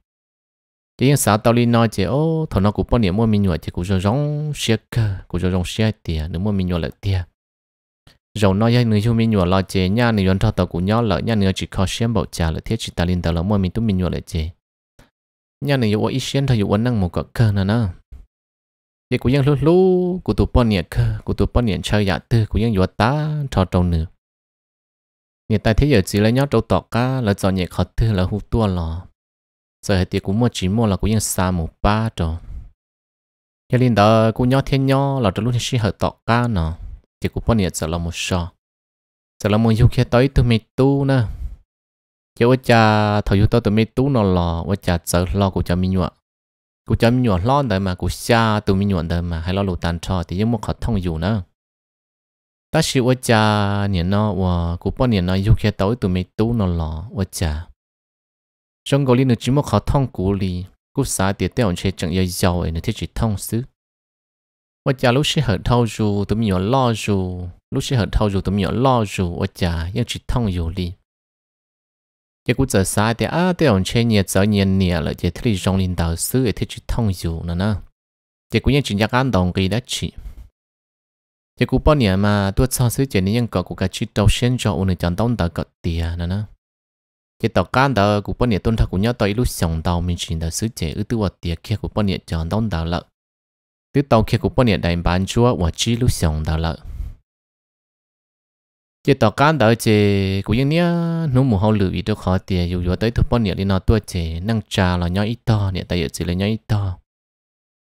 chỉ sao tao đi nói chỉ ô thằng nó cũng bao nhiêu mua mình nhồi chỉ cũng rong rong xe cơ cũng rong rong xe tiền nếu mua mình nhồi lại tiền rồi nói với người chú mình nhồi lại chỉ nha người vẫn thao tao cũng nhớ lại nha người chỉ có xem bảo trả lại thiết chỉ ta lên tao là mua mình tụi mình nhồi lại chỉ nha người yêu ít xem thôi yêu năng một cái cơ nữa nè chỉ cũng ยัง lúc lúc cũng tụi bao nhiêu cơ cũng tụi bao nhiêu chơi giả dạ tư cũng ยัง yêu ta thao tao nữa người ta thấy giờ chỉ là nhau trâu tọt cá là cho nhẹ khó thứ là hút tua lò sợ hệ tiệc cũng mua chỉ mua là cũng như xa một ba đó, giờ linh đó cũng nhỏ thiên nhỏ là trong lúc thì hợp tọt ca nọ thì cũng bao nhiêu giờ là một sò giờ là một yêu kia tới từ mít tu nè giờ ở cha thầu yêu tôi từ mít tu nó lò ở cha sợ lo của cha mình nhọ của cha mình nhọ lo đời mà của cha từ mình nhọ đời mà hay lo lụt tàn trò thì những một khẩu thông dù nữa ta chỉ ở cha niệm nó và cũng bao nhiêu nó yêu kia tới từ mít tu nó lò ở cha trong gọi li nữa chỉ một khó thông cú li cú xã tiệt tiêu chế chẳng yêu giàu ấy nữa thì chỉ thông xứ và cha lúc sẽ hận thâu dù tụi mình lo dù lúc sẽ hận thâu dù tụi mình lo dù và cha nhưng chỉ thông dù li chỉ cú giờ xã thì à tiêu chế nhiệt giờ nhiệt nhiệt là chỉ thấy trong linh đạo xứ ấy thì chỉ thông dù nữa nè chỉ cú nhưng chỉ nhắc ăn đồng kỳ đó chỉ chỉ cú bao nhiêu mà tôi sau xứ chỉ nên nhận cọ của cái chỉ đầu xuyên cho ôn được chọn đông đạo cọ tiền nữa nè cái tàu cá đó của bọn nhiệt tôn thạc của nhau tới lúc sòng tàu mình chỉ là sứ chế ư tư vật tiệt kia của bọn nhiệt chọn đông tàu lợ từ tàu kia của bọn nhiệt đại bán chúa và chỉ lúc sòng tàu lợ cái tàu cá đó chế của những nia nó mù hậu lử ý đâu khó tiệt dù dù tới thuộc bọn nhiệt đi nó tua chế năng trà là nhau ít to nhiệt tại giờ chỉ là nhau ít to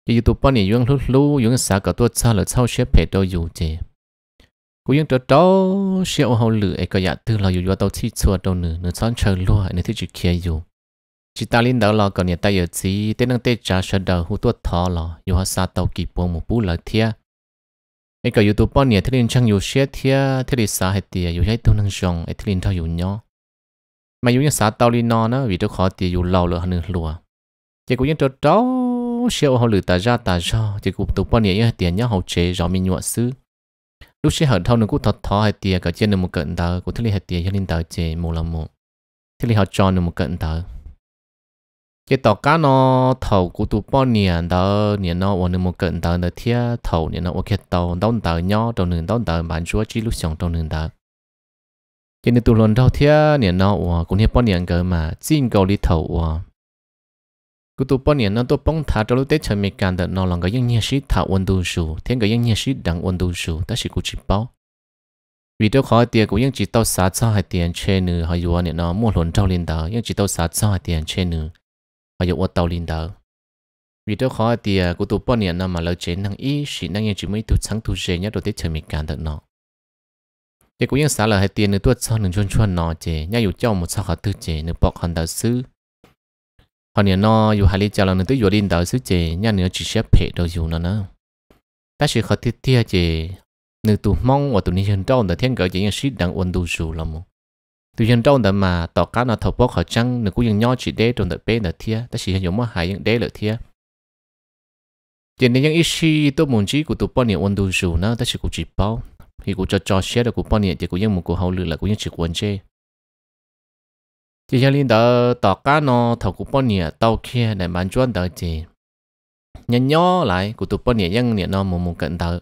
cái tụi bọn nhiệt dùng lúc lúc dùng xã cả tua xa là sau xếp hệ đâu dù chế cú yên cho đó siêu hậu lử ấy có dạng tư là dù tàu chi chùa đầu nửa nửa sáng chờ lúa ấy thích chỉ kia dù chỉ ta linh đó lo còn nhà ta giờ chỉ tên đang tết trả sợ đầu hú tuốt thọ lo dù hoa xa tàu kịp bộ một bút lợi thia ấy có youtube bao nhiêu thứ linh trang dù xe thia thứ linh xa hết tiề dù thấy tôi năng rong ấy thứ linh thao dù nhỏ mà dù như xa tàu linh nó nó vì tôi khó tiề dù lâu lửa nửa lúa chỉ cú yên cho đó siêu hậu lử ta ra ta ra chỉ cú tụ bao nhiêu tiền nhá hậu chế rõ mình nhọ xứ lúc xe hở thâu nó cũng thọt thọ hay tiền cả trên được một cận tờ cũng thích lý hay tiền cho nên tờ chế một là một thích lý họ cho được một cận tờ cái tàu cá nó thầu của tụ bao niên đó niên nó ổn được một cận tờ là thia thầu niên nó ok tàu đóng tờ nhỏ đầu nương đóng tờ bán chúa chỉ lúc xong đầu nương tờ cho nên tụ lần đầu thia niên nó ổn cũng hiệp bao niên cơ mà xin cầu lý thầu ổn cú tụ bọn nhện nó tụ bông thả cho lúc tết trời mệt cảm đợt nó lòng cái những nhiệt sĩ thả ôn tu sù thiên cái những nhiệt sĩ đằng ôn tu sù ta chỉ cú chỉ bao vì tôi khỏi tiền cũng những chỉ tao sát cho hai tiền che nữ hay dù nhện nó mua lồn trâu lên đó những chỉ tao sát cho hai tiền che nữ hay dù ôn tàu lên đó vì tôi khỏi tiền cú tụ bọn nhện nó mà lâu chế năng ý sĩ năng những chỉ mấy tụ sáng tu dễ nhất rồi tết trời mệt cảm đợt nó thế cũng những xã là hai tiền nữa tuốt sau nửa chôn chôn nó chế nhà dù cho một sao họ tư chế nửa bọc hòn đạo sư họ nè nó dù hai lý chào là nửa tới dù đi đào xứ chế nhà nửa chỉ xếp phê đầu dù nó nữa ta sẽ khó thiết thiết chế nửa tụ mong và tụ ni hiện trong đời thiên cỡ chỉ nhà sĩ đang ôn đủ dù lắm mu tụ hiện trong đời mà tỏ cá nó thọc bóc họ chăng nửa cũng ยัง nhỏ chỉ đế trong đời bê là thiết ta chỉ dùng mà hại những đế lợi thiết chỉ nên những ý gì tôi muốn chỉ của tụ bao nhiêu ôn đồ dù nó ta chỉ cũng chỉ bao thì cũng cho cho xe được cũng bao nhiêu chỉ cũng những một cuộc hậu lựa là cũng những chỉ quan chế chỉ cho linh đỡ tỏ cá nó thầu cũng bao nhiêu tàu kia để bán chuan đỡ gì nhân nhỏ lại của tụi bao nhiêu nhân nhiêu nó một một cận đỡ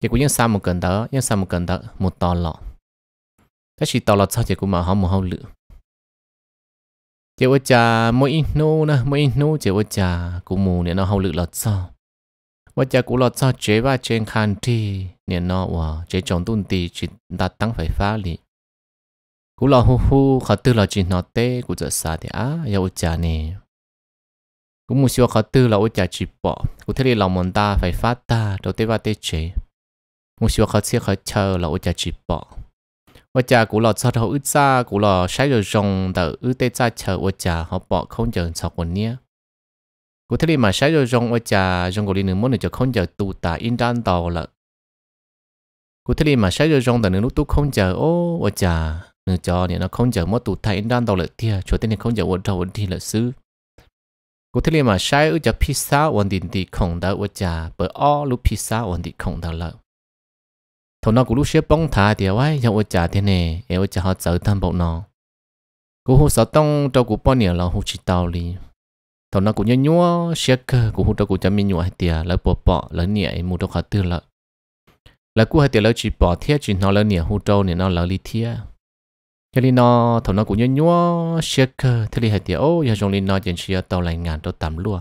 chỉ cũng nhân xa một cận đỡ nhân xa một cận đỡ một tàu lọ cái chỉ tàu lọ sao chỉ cũng mà họ một hậu lự chỉ ôi cha mỗi ít nô nè mỗi ít nô chỉ ôi cha cũng mù nhiêu nó hậu lự lọ sao? ôi cha cũng lọ sau chế ba trên khan thì nhiêu nó wow chế trồng tuôn tì đặt tăng phải phá liền cú lo hu hu khát tư lo chỉ nọ tê cú giờ xa thì á yêu cha nè cú mua siêu khát tư là ô cha chỉ bỏ cú thế đi lòng mòn ta phải phát ta đầu tê ba tê chế mua siêu khát xia khát chờ là ô cha chỉ bỏ ô cha cú lo sao đầu ít xa cú lo sai rồi rong đầu ít tê xa chờ ô cha họ bỏ không chờ sao còn nhé cú thế đi mà sai rồi rong ô cha rong cú đi nữa muốn được cho không chờ tụ ta in đan tàu là cú thế đi mà sai rồi rong đỡ nữa lúc tu không chờ ô ô cha nữa cho nên nó không chờ mất tụ thay đang đầu lợi tia cho tên không chờ quật đầu quật thì lợi sư cụ thể mà sai ở cho pizza quần tiền thì không đỡ quật trả bởi ở lúc phía sau quần thì không đỡ lợi thầu nó cũng lúc xếp bóng thả thì ấy cho quật trả thế này em quật họ chờ tham bộ nó cụ hồ sợ tông cho cụ bao nhiêu là hồ chỉ tàu liền thằng nó cũng nhớ nhúa xe cơ cũng hút đâu cũng chăm mi nhúa tiề lỡ bỏ bỏ lỡ nhẹ mua đâu khó tư lỡ lỡ cú hai tiề lỡ chỉ bỏ thiết chỉ nó lỡ nhẹ hút đâu nè nó lỡ li thiết thế nên nó thầu nó cũng nhớ nhúa xe cơ thế nên hệ tiểu giờ chúng lên nó trên xe tàu lại ngàn tàu tầm luôn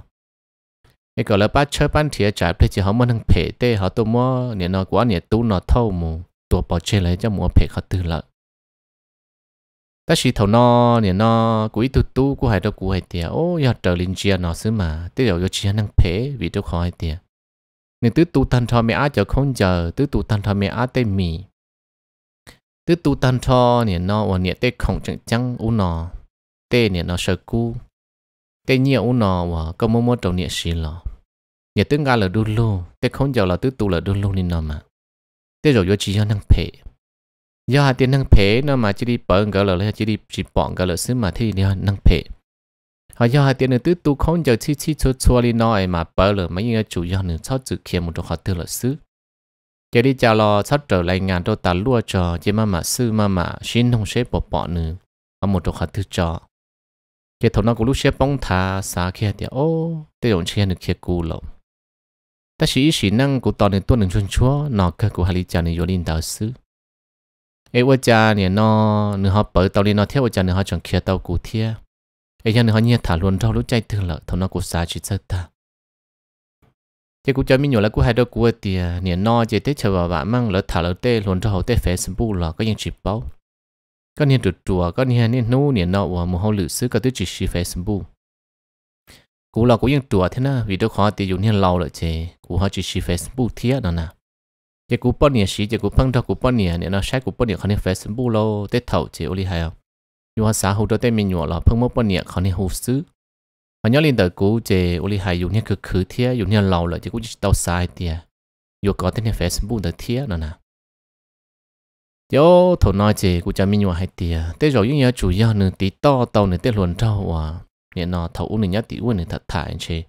cái gọi là ba chơi ban thì trả thế chỉ họ muốn thằng phe tê họ tôi mua nè nó quá nè tu nó thâu mù tua bỏ chơi lại cho mua phe họ tự lợi ta chỉ thầu nó nè nó cũng ít tu tu của hai đâu của hai tiệt ô giờ trở lên chia nó xứ mà tới giờ giờ chia thằng phe vì đâu khỏi hai nên tứ tu tan thọ mẹ á chờ không chờ tứ tu tan thọ mẹ á tê mì từ tu tan cho nè nó và nè tê không chẳng chẳng u nó tê nè nó sợ cu tê nhiều u nó và có mô mô trầu nè xì lò nè tướng ngà là đu lô tê không giàu là tứ tu là đu lô nên nó mà tê rồi vô chỉ do năng phê do hà tiên năng phê nó mà chỉ đi bận gỡ là chỉ đi chỉ bọn gỡ là xứ mà thì đi năng phê họ do hai tiền tứ tu không giàu chi chi chua chua đi nói mà bận là mấy người chủ do nữa sao chữ kia một đồ họ tư là xứ จะได้จะรอสักเจอรายงานตัวตาลั่วจอเจมามาซื้อมามาชิ้นทงเชฟปอๆหนึงเอาหมดตัวขัดทือจอเกถนักกูรู้เชฟป้องทาสาเกียเดียวโอ้เต่ยงเชียนึกเขียกูหลงแต่สีสีนั่งกูตอนหนึ่งตัวหนึ่งชั่วชั่วนอกกูฮาริจานิโยลินดาวซื้อเอวจาเนี่ยนอเนื้อเขาเปิดตอนนี้นอเที่ยวจาเนื้อเขาจังเขียเตากูเที่ยไอ้ยังเนื้อเขาเนี่ยถาลวนเท่ารู้ใจถึงละถนักกูสาชิตเซตา thế cũng cho mình nhớ là cũng hai đứa của thì à, nè no chỉ tết chờ vào bạn mang lỡ thả lỡ tê luôn cho hậu tê facebook là có những chỉ bao, có niệm chuột chùa có niệm nè nô niệm nọ và một hậu lữ sứ có tứ chỉ chỉ facebook cũng là cũng những chùa thế na vì đứa khó thì dùng nè lâu rồi chứ cũng họ chỉ chỉ facebook thiệt đó nè chỉ cũng bao nè chỉ chỉ cũng phăng cho cũng bao nè nè nó sai cũng bao nhiêu không niệm facebook lâu tết thầu chứ ô li hay không nhưng mà xã hội đôi tê mình nhớ là phăng mất bao nhiêu không niệm hậu sứ mà nhớ lên tới cũ chế uli hay dùng nhé cứ khứ thiê dùng nhé lâu lại chỉ cũng chỉ tao sai tiề dù có tên facebook tới thiê nữa nè yo thổ nói chế cũng cho mình nhua hay tiề thế rồi những nhớ chủ yếu nữa tí to tao nữa tết luồn trâu à nhớ nó thầu u nữa nhớ tí u nữa thật thải chế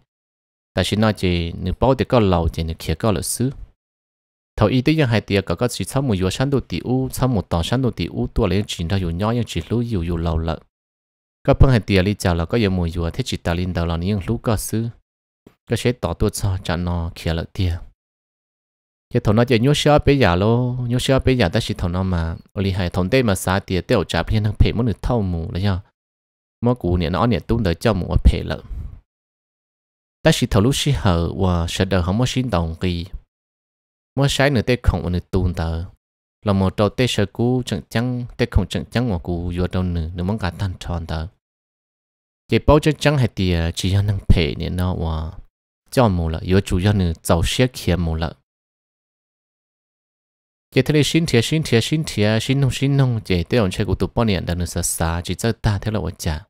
tại xin nói chế nữa bao thì có lâu chế nữa kia có lợi sứ thầu y tí những hay tiề có có chỉ sáu một vừa sáng đồ tí u sáu một tàu sáng đồ tí u tua lấy chỉ ra dùng nhỏ những chỉ lú dùng dùng lâu lợi ก็เพิ่งให้เตียลิจาเราก็ยังมัวอยู่ที่จิตตาลินดาวเรานี่ยังรู้ก็ซื้อก็ใช้ต่อตัวซอจานอเขียละเตียจะถอนจะยุ่งเสียไปอย่าโลยุ่งเสียไปอย่าแต่สิถอนมาอริหายถอนได้มาสาเตียเตียวจับเพียงทางเพมันหนึ่งเท่าหมูแล้วย่อเมื่อกูเนี่ยน้องเนี่ยตุ้มเดือเจ้าหมูว่าเพละแต่สิถอนรู้สิเหรอว่าเสด็จของมั่วชิ้นดองกีมั่วใช้หนึ่งเต้ของอันหนึ่งตุ้มเตอ là một trò tê sơ cú chẳng chăng tê không chẳng chăng mà cú vừa đâu nữa nếu mong cả tan tròn đó chỉ bao chẳng chăng hay thì chỉ cho năng phê nè nó và cho mù là vừa chủ cho nữa giàu xe kia mù là chỉ thấy xin thiệt xin thiệt xin thiệt xin nông xin nông chỉ tê ông chơi cú tụp bao nhiêu đó nữa sa sa chỉ cho ta thế là ôi chả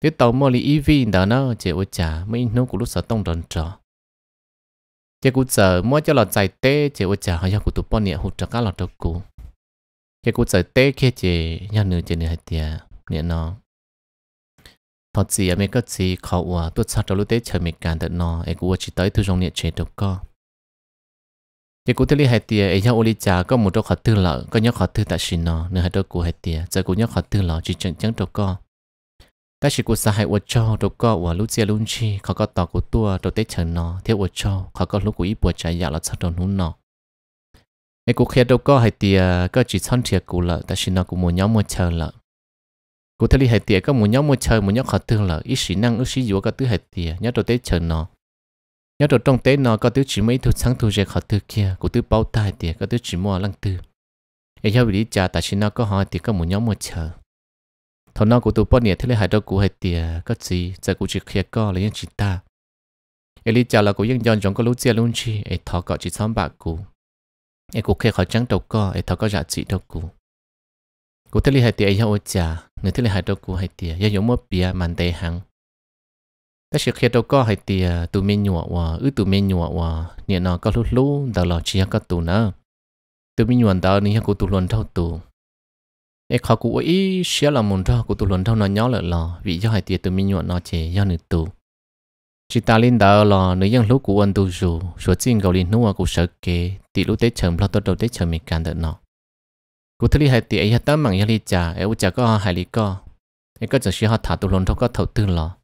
thế tàu mò li ev đó nó chỉ ôi chả mấy nó cú lúc sa tông đòn trò chỉ cú chờ mua cho lọt giải tê chỉ ô chả hay cho cụ tụ bọn nhẹ hụt cho các lọ cho cụ chỉ cú giải tê kia chỉ nhà nữ chỉ nữ hay tiệt nè nó thật gì à mấy cái gì khâu quá tôi sao cho lúc tết chờ mình càng thật nó ấy cú chỉ tới tôi trong nè chế được co chỉ cú tới hay tiệt ấy cho ô li chả có một chỗ khó tư lọ có nhớ khó tư tại xin nó nữ hay đâu cụ hay tiệt giờ cú nhớ khó tư lọ chỉ chẳng chẳng được co ta chỉ có sai ở cho đâu có ở lúc chia luôn chi khó có tỏ của tua đâu tết chờ nó thiếu ở cho khó có lúc của ít bữa trái dạ là sao đồ nún nó ấy cũng khi đâu có hay tiề có chỉ thân thiệt của là. ta chỉ nó cũng muốn nhau một chờ lợ cụ thể hay tiề có muốn nhau một chờ muốn nhau khó tương là. ít sĩ năng ít sĩ dũa có tứ hay tiề nhớ đâu tết chờ nó nhớ đâu trong tết nó có tứ chỉ mấy thứ sáng thu về khó tư kia cụ tứ bao tai tiề có tứ chỉ mua lăng tư ấy hiểu vị lý cha ta chỉ nó có hỏi tiề có muốn nhau một chờ thằng nó của tụi bọn nhẹ thế là hai đứa của hai tiề, có gì giờ cũng chỉ khía co lấy những chị ta ấy lý chào là vẫn dọn trong có lúc chia luôn chi ấy thọ có chỉ xóm bạc cũ ấy cũng khía khỏi trắng đầu co ấy thọ có giả dạ chị đâu cũ cụ thế là hai tiề ấy hậu chả người thế là hai đứa của hai tiề, giờ giống một bia mặn tề hàng ta sẽ khía đâu co hai tia tụi mình nhọ và ứ tụi mình nhọ và nhẹ nó có lúc lúc đầu lò chia có tụi nó tụi mình nhọ đó nên cô tụi luôn thâu tụi ấy khó cụ ấy xia là muốn thao của tụi luận thao nó nhó lợ lò vì do hai tiệt từ mình nhuận nó chế do nữ tụ chỉ ta lên đó là nữ nhân lúc của anh tụ dù số tiền cầu lên nua của sợ kế tỷ lúc tết chồng lo tao đầu tết chồng mình càng được nó cụ thứ hai tiệt ấy hết tâm mạng yali cha, ấy u trả có hai lý co ấy có chẳng xia họ thả tụi luận thao có thầu tư lò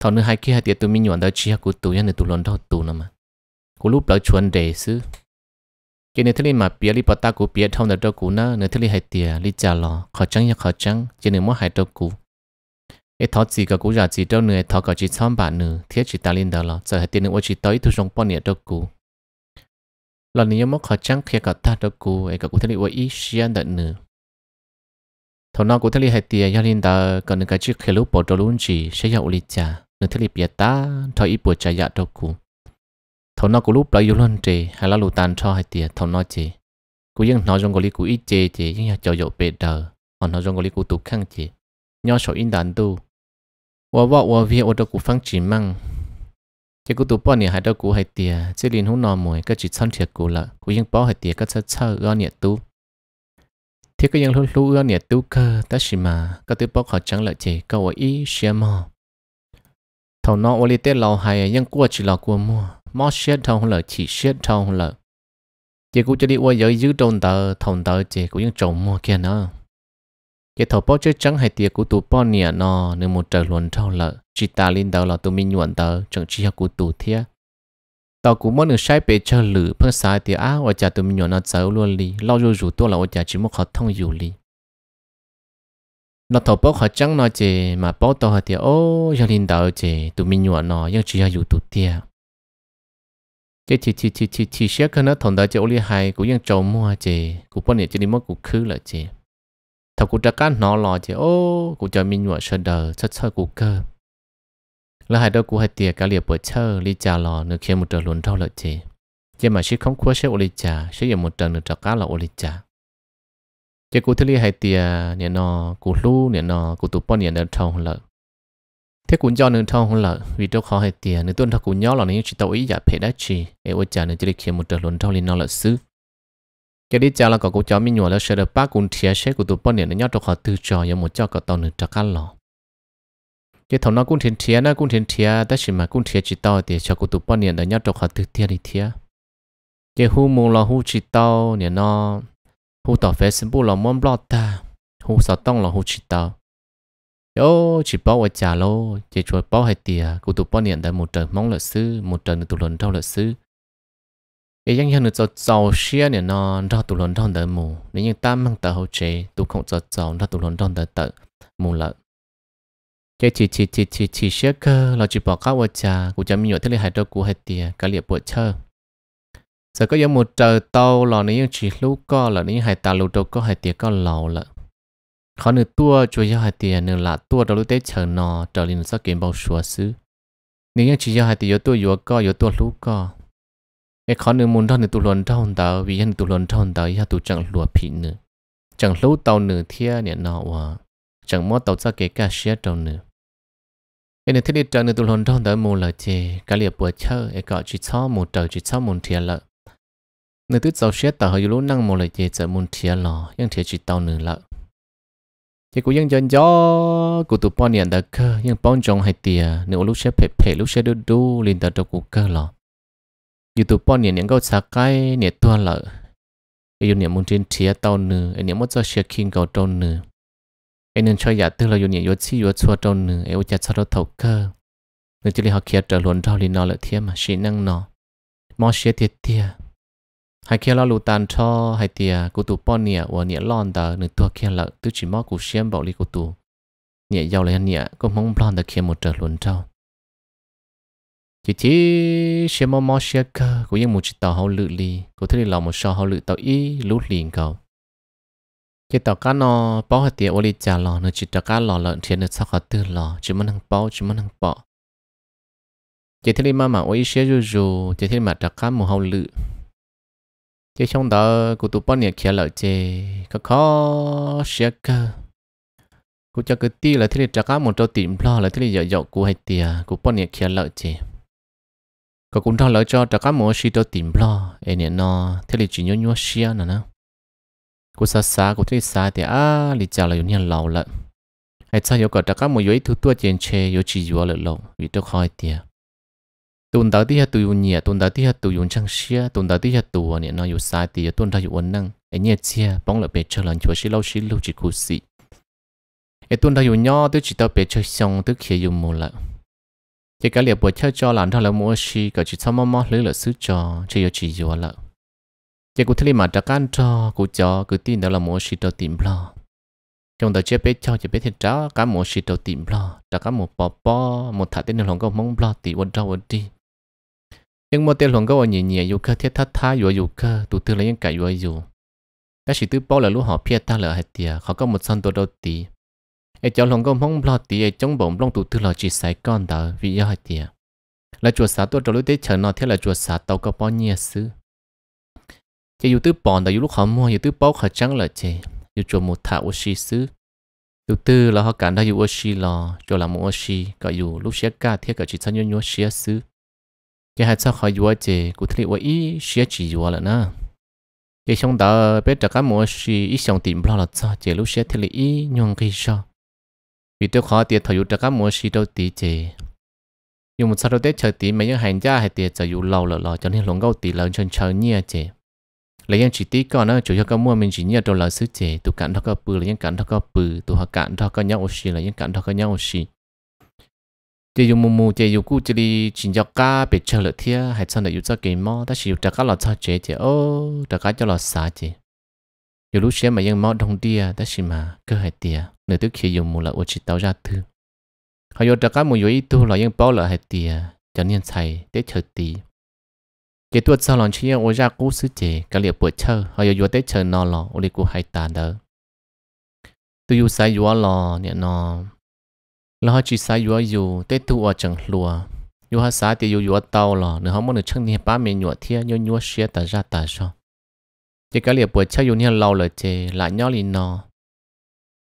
thầu nữ hai kia hai tiệt từ mình nhuận đó chỉ cụ tụ dân nữ tụ luận thao tụ nó mà cụ lúc đó chuẩn đề xứ cho nên thế này mà bia li bata của bia thông là đâu cũ na nên thế này hay tiền li trả lo khó chăng ya khó chăng cho nên mỗi hay đâu cũ ai thọ gì cả cũ giả gì đâu nữa thọ cả chỉ xong bạn nữa thiết chỉ ta lên đó lo giờ hay tiền nữa chỉ tới thu trong bao nhiêu đâu cũ lần này mỗi khó chăng khi cả ta đâu cũ ấy cả cũ thế này ý xiên đợt nữa thọ nào cũ thế này hay tiền ya lên đó còn cái chiếc khelu bỏ đồ luôn chỉ sẽ yêu li trả nên thế này bia ta thọ ít bỏ trả ya đâu cũ thầu nó cũng lúc lại vô luôn chị hay là lùi tàn cho hay tiền thầu nó chị cũng những nói trong cái lý của ít chị chị nhưng chơi dậu bề đờ còn nói trong cái lý của tụ khăng chị nhỏ sổ in đàn tu và vợ và việc ở đâu cũng phăng chỉ măng cái cụ tụ bao nhiêu hai đâu cũng hay tiền chỉ liên hữu nò mồi cái chỉ thân thiệt cụ là, cũng những bao hay tiền cái chơi chơi gõ nhiệt tu thì cái những lúc lúc gõ nhiệt tu cơ ta chỉ mà cái thứ bao họ chẳng lợi chị câu ý xem mò thầu nó ở lý tế lâu hay những cua chỉ là cua mua mò xét thông là chỉ xét thông là chỉ cũng cho đi qua giới giữ trôn tờ thòng tờ chỉ cũng những trộm mua kia nữa cái thầu bao chơi trắng hay tiệc của tụ bao nè nó nên một trời luôn thâu là chỉ ta lên đầu là tụ mình nhuận tờ chẳng chỉ học của tụ thia tao cũng muốn được sai bề cho lử phân sai thì á và chả tụ mình nhuận nó cháu luôn đi lo dù dù tôi là và chả chỉ một khó thông dù đi nó thầu bao họ trắng nó chỉ mà bao tao họ tiệc ô cho lên đầu chỉ tụ mình nhuận nó nhưng chỉ học tụ tiệc chỉ chỉ chỉ chỉ chỉ chỉ xét hơn nó thằng đó chơi ô hay cũng vẫn trộm mua chơi, cũng bao nhiêu chơi đi mất cũng khứ là chị thằng cũng đã cắt nó lo chơi, ô cũng chơi mình nhựa sờ đờ chơi chơi cũng cơ là hai đó cũng hay tiệc cả liệp bữa chơi li trà lò nửa khi một trận luận thâu là chơi. chỉ mà sẽ không khua sẽ ô li trà sẽ dùng một trận nửa trà cá là ô li trà chỉ cũng thấy li hay tiệt nè nó cũng lu nè nó cũng tụt bao nhiêu đã thâu lợi thế cũng cho nên thông là vì đâu khó hay tiền nên tuân theo cũng nhớ là nếu chỉ tàu ý giả phải đá chi em ôi cha nên chỉ được kiếm một trận luận thông liên nó là xứ cái đi cha là có cô cháu mình nhỏ là sẽ được ba cùng chia sẻ của tụi bọn này nó nhớ trong họ từ trò và một cho cả tao nên chắc ăn lò cái thằng nó cũng thiên thía nó cũng thiên thía ta chỉ mà cũng thía chỉ tao thì cho của tụi bọn này nó nhớ trong họ từ thía đi thía cái hu mù là hu chỉ tao nè nó hu tao xin facebook là muốn blog ta hu sao tông là hu chỉ tao yo chỉ bao ở trả lo chỉ cho bao hai tìa cụ tụ bao niệm đại một trận mong lợi sư một trận tụ luận trong lợi sư ấy những hiện được cho giàu xia này non, ra tụ luận trong đời mù nếu như ta mang tờ hậu chế tụ không cho giàu ra tụ luận trong đời tự mù lợi chỉ chỉ chỉ chỉ chỉ chỉ xia cơ là chỉ bỏ các vợ cha cụ cha mình nhớ thế này hai đứa cụ hai tìa cả liệp bộ chơi giờ có những một trời tàu là nếu chỉ lúc co, là nếu hai ta lúc đầu, có hai tìa có lầu lợ khó nửa tua chủ yếu hai tiền nửa là tua đầu lúc tết chờ nọ trở lên sắc kiếm bao xua xứ nếu như chỉ yếu hai tiền yếu tua yếu co yếu tua lú co cái khó nửa muốn thao nửa tu luận thao vì nhân tu luận thao tờ yếu tu chẳng lúa phì chẳng lú tàu nửa thia nè nọ à chẳng mót tàu sắc cái cá xé tàu nửa nửa thiết đi trở nửa tu luận thao tờ mù là chê cái liệp cái gọi chỉ cho một trời chỉ cho một thiệt lợi nửa tứ tàu xé tờ hơi lú năng mù là chê chở một thiệt lò nhưng thiệt tàu nửa lợi จกูยังจนจอกูตุป้อนเนี่ยันตะเคยังป้อนจงให้เตียหนูลูกเชฟเพ่เพ่ลูกเชฟดูดูลินตาตกูเกลออยู่ตุป้อนเนี่ยังก็สักไกเนี่ยตัวละไอ้ยูเนี่ยมุ่งจินเทียเต้าเนือไอ้เนี่ยมันจะเชียร์คิงเกาเต้าเนือไอ้นี่นช่วยอยากตื่อเราอยู่เนี่ยยศชี้ยศชัวเต้าเนื้อไอ้วุจัดสารถาเกลอเนื้อจิลิฮยงเคีย์จะหลวนเท่าลินนอเลเทียมาชีนั่งนอ มอเชียเตียเตีย hai kia lo tan cho hai tia cụ tụ bọn nia và nia lon tờ nửa tua kia lợ tứ chỉ mò cụ xem bảo lý cụ tụ nia giàu lấy nia có mong lon tờ kia một trở luôn trâu chỉ chỉ xem mò mò xem cơ cụ yên một chỉ tàu hậu lự lì cụ thấy lòng một sò hậu lự tàu y lút liền cầu chỉ tàu cá nó bao hai tia ô li chả lò nửa chỉ tàu cá lò lợn thiên nửa sao khó tư lò chỉ muốn ăn bao chỉ muốn ăn bọ chỉ thấy mà mà ô y xe rù rù chỉ thấy mà tàu cá một hậu lự chứ xong đó cụ tụ bao nhiêu kia lợi chê có khó sẽ cơ cụ cho cái ti là thế này chắc một trâu tìm lo là thế này dọ dọ cụ hay tiề cụ bao nhiêu kia lợi chê có cũng thao lợi cho chắc một xí trâu tìm lo em nè nó thế này chỉ nhớ nhớ xia nè nè cụ xa xa cụ thế xa thì à lì chào là nhiều lâu lận hay sao có chắc một yếu thứ tua trên chê yếu chỉ yếu lợi lâu vì trâu khỏi tiề tuần tới thì tụi dùng nhẹ tuần tới thì tụi dùng trang xia tuần tới thì tụi nhẹ nó dùng sai thì tuần tới dùng uốn năng anh nhẹ chia bóng là bề cho lần chúa xí lâu xí lâu chỉ cú xị anh tuần tới dùng nhỏ tôi chỉ tao bề cho xong tôi kia dùng một lần chỉ cái liệu buổi cho cho làm thằng lão mua xí cả chỉ xong mắm lưỡi là sứ cho chỉ có chỉ dùng lợ chỉ cú thấy mà trả can cho cú cho cứ tin đó là mua xí đầu tìm lo trong đó chế bé cho chế bé thì trả cả mua xí đầu tìm lo trả cả một bò bò một thả tên lòng có mong lo thì uốn ra uốn đi nhưng mà tiền luồng có nhẹ nhẹ dù cơ thiết thắt tha, dù dù cơ tụ tư lấy những cái dù dù đã sĩ tư bao là lúc họ phía ta là hết tiệt họ có một sân tổ đầu tí ai cháu luồng có mong lo tí ai chống bổng long tụ tư là chỉ sai con đó vì do hết tiệt là chùa xã tôi trong lúc tới chờ nó thế là chùa xã tàu có bao nhiêu xứ chỉ dù tư bọn đó dù lúc họ mua dù tư bao khởi trắng là chê dù chùa một thả oxy xứ dù tư là họ cảm thấy dù oxy lo chùa là một oxy có dù lúc xé ca thế cả chỉ sang nhau nhau xé xứ cái hạt sao khỏi vua chị cụ thể vua ý xia chỉ vua là na cái xong đó biết được cái mối gì ít xong tìm lo là sao chỉ lúc xia thì là ý nhung cái sao vì tôi khó tiền thời được các mối gì đâu tí chứ, nhưng mà sau đó tết chờ tí mấy những hành gia hay tiệt giờ dù lâu là lo cho nên lòng gấu tí lớn chân chờ nhia chứ, lấy những chỉ tí còn nữa chủ yếu cái mua mình chỉ nhia đâu là sứ chứ, tụ cản thao các bự lấy những cản thao các bự tụ họ cản thao các nhau xì lấy những cản thao các nhau xì thì dùng mù mù thì dùng cụ chỉ đi chỉnh cho cá bị chờ lợi thia hay xong là dùng cho cái mò ta sử dụng cá lò cho chế chỉ ô trả cá cho lò xả chỉ, dù lúc xé mà vẫn mò đông tia ta sử mà cơ hay tia nửa tức khi dùng mù là ô chỉ tao ra thứ, hay dùng trả cá mù dùng tu là vẫn bao là hay tia cho nên xài để chờ tí, cái tuổi sau lòng chỉ dân ô ra cú sứ chế cả liệu buổi chờ họ dùng để chờ nò lò ô đi cú hay tàn đó tôi dùng xài dùng lò nè nò แล้วจีสายอยู่อยู่เตตัวจังลัวอยู่ภาษาเตียวอยู่เตาหล่อเนื้อหอมมันช่างนี่ป้าเมนูเทียยยัวเชียแต่จาตาชอจะกะเหลียปวดเช่าอยู่เนี่ยเราเลยเจหลายย่อลีนอ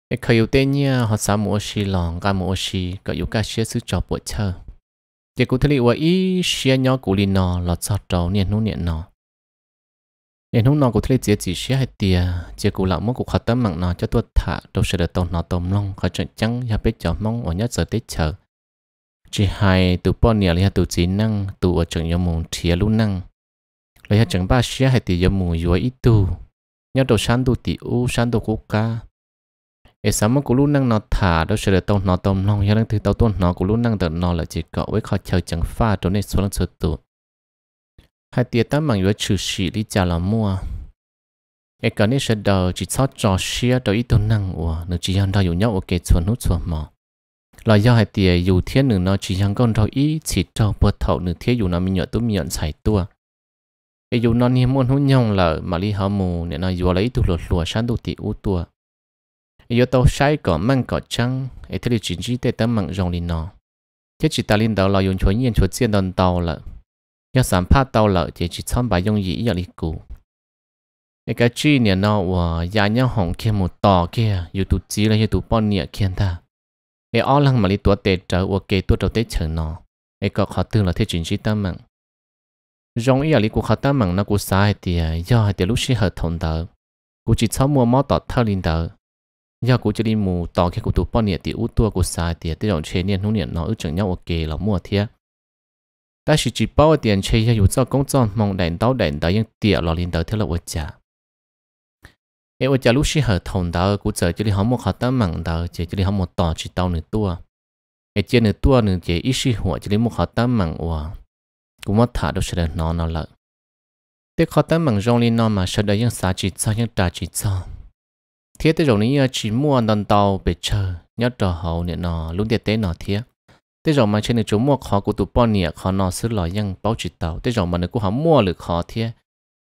ไอเคยอยู่เตเนี่ยภาษาหมูชีหลองกาหมูชีก็อยู่กาเชียซื้อจอปวดเช่าจะกูทะเลว่าอีเชียย่อกูลีนอหลอดซอดเราเนี่ยนู่นเนี่ยนอ nên hôm nọ cũng thấy chỉ chỉ sẽ hay tiề chỉ cũng lặng mất cũng khó tâm mạng nó cho tôi thả đâu sẽ được tồn nó tồn long khó chuyện chăng nhà biết chọn mong ở nhất giờ tết chờ chỉ hai tụ bao nhiêu là tụ chỉ năng tụ ở trường yêu mùng thiếu luôn năng lấy hai chẳng ba xe hay tiề yêu mùng yêu ít tu nhớ đầu sáng tụ tỷ u sáng tụ cố ca ở sáng mất cũng luôn năng nọ thả đâu sẽ được tồn nó tồn long nhà đang thứ tàu tuần nó cũng luôn năng được nọ là chỉ có với khó chờ chẳng pha chỗ này số lần số tụ hai tiệt ta mang yếu trừ sĩ đi chả là mua e cái này sẽ đờ chỉ sót trò xia đờ ít tuần năng của nó chỉ hàng đào yếu nhau ok chuẩn nút chuẩn mỏ là do hai tiệt yếu thiên nữa nó chỉ hàng con đào ít chỉ trâu bớt thầu nữa thiên yếu nó mình nhớ tôi mình nhận xài tua e yếu nó niêm muốn hôn nhau là mà đi hao mù nên nó yếu lấy tu lột lùa sáng tu tị u tua e yếu tàu sai cỏ mang cỏ trăng e thế thì chính chỉ tê tâm mạng rồng lên nó thế chỉ ta lên đầu là dùng chuối nhiên chuẩn xiên đòn tàu là 要想怕到了，就去参把用意要你顾。一个去年呢，我伢娘红去木到去，又读书了，又读半年看他。ไอ้อ้อลังมาลีตัวเตจวัวเกตัวเตเฉินนอไอ้ก็ขอตื่นละเทจินชิตามังรองอีอะไรกูขอตามังนะกูสายเตียย่อให้เตียลูกชิเหอทนเตอกูจิตชอบมัวมอต่อเท่าลินเตอย่อกูจะรีมูต่อแค่กูตัวป้อนเนี่ยตีอู้ตัวกูสายเตียตีหลงเชเนี่ยนู่นเนี่ยนออึจังย่อวัวเกเรามัวเทีย ta chỉ chỉ bao tiền chơi cho dù cho công cho mong đèn tao đèn tao nhưng tiền lo lên tao thế là vợ cha em vợ cha lúc xí hở thòng tao cũng chờ chỉ đi hóng một hạt tao mặn tao chỉ đi hóng một tò chỉ tao nửa tua em chơi nửa tua nửa chỉ ít xí หัว chỉ đi một hạt tao mặn ủa cũng thả đâu sẽ nó nó lợi thế khó tao mặn rong lên nó mà sợ đấy nhưng xa chỉ cho nhưng trả chỉ cho thế tới rồi này chỉ mua đàn tàu bị chờ nhớ trò hậu nè luôn tiệt tế nó thiệt thế rồi mà trên này chúng mua khó của tụ bao nhiêu khó nó xứ lò ยัง bao chỉ tàu thế rồi mà nó cũng họ mua được khó thế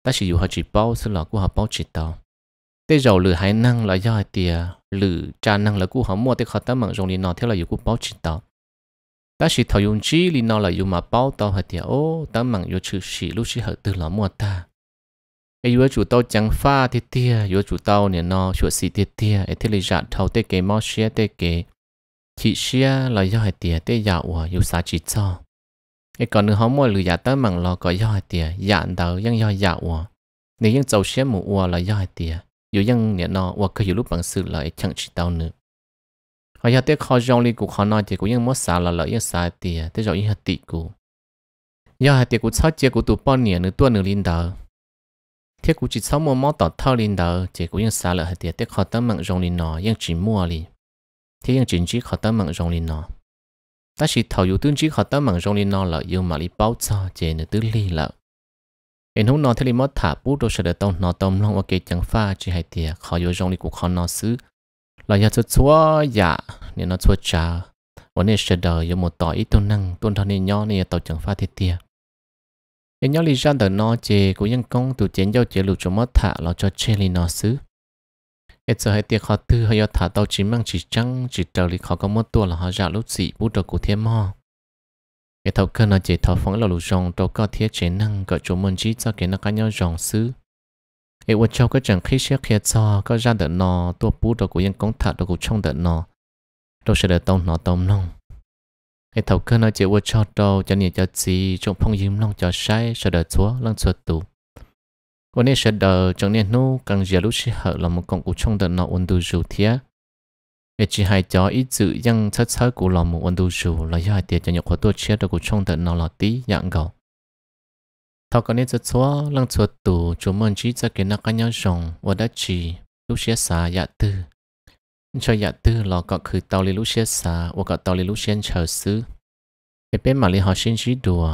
ta chỉ dùng họ chỉ bao xứ lò của họ bao chỉ tàu thế rồi lử hải năng là do tiền lử cha năng là của họ mua thế khó ta mặn dùng đi nó theo là dùng bao chỉ tàu ta chỉ thầu dùng chi li nó là mà bao tàu hạt tiền ô ta mặn dùng chữ chỉ lúc chỉ họ từ lò mua ta ai vừa chủ tàu chẳng pha thế tia vừa chủ tàu nè nó chuột xì thế tia ai thế lý giả thầu tê kế mau xe tê kế chị xia là do hai tiền tê dạo của yêu xa chị cho cái còn nữa họ mua lừa giả tới mảng lo có do hai tiền dạng đầu ยัง do dạo của nếu ยัง giàu xia mù ua là do hai tiền dù ยัง nhẹ nó ua cứ dù lúc bằng sự lợi chẳng chỉ tao nữa họ giờ tê khó dòng đi cũng khó nói thì cũng ยัง mất xa là lợi ยัง xa tiền tê rồi ยัง hạt tị cũng giờ hai tiền cũng sáu chia cũng tụ bao nhiêu nữa tuần nữa linh đầu thế cũng chỉ sáu mua món tỏ thao linh đầu chỉ cũng ยัง xa lợi hai tiền tê khó tới mảng dòng đi chỉ mua liền thì những chính trị khó tâm mạng rong lên nó ta chỉ thầu yếu tương chỉ khó tâm mạng rong lên nó là yêu mà lý bao cho chế nữa tư ly lợi em hôm nó thì lý mất thả bút đồ sẽ được tông nó tông và ok chẳng pha chỉ hay tiệt khó yếu rong đi của khó nó xứ là do chúa chúa dạ nên nó chúa cha và đề sẽ đời do một tỏ ít tôn năng tôn thân nên nhỏ nên tàu chẳng pha thiệt tiệt em nhỏ lý ra đời nó chế của nhân công tụ chiến giao chế lục cho mất thả lo cho chế lý nó xứ เอจะให้เตียเขาตื้อเขายอถาเตาจีมังจีจังจีเตาลิเขาก็มดตัวละเขาจะลุสีบูดกูเทียมอเอทอกนเจทอฟงเราลุจงตัวก็เทียเจนังก็จมุนจีจะเกนกันยอจงซื้อเอวันเช้าก็จังขี้เชี่ยเขียจอก็จะเดินนอตัวปูดกูยังกงถาดกูช่องเดินนอตัวเสด็จตองนอตอมนองเอทอกนเจวันเช้าตัวจะเนี่ยจะจีจงพงยิ้มนองจะใช้เสด็จชัวลังชัวตูวันนี้ฉันเดอจังเนี่ยนู้กังเจลุชิเหอเรามากงกูชงเดินนอวันดูจูเทียเอจิหายจออีจือยังชัดชัดกูเรามวันดูจูเราอยากเดียจะยกหัวตัวเชียดกูชงเดินนอหลอตีอย่างเก่าทอกันนี้จะชัวลังชัวตูจูมันจีจะเกินนักกันยังชงวัดจีลูเชียสายาตื้อชอยาตื้อเราก็คือเตาลิลูเชียสาว่าก็เตาลิลูเชียนเชอซื้อเป็นมาลิฮอชินชีดัว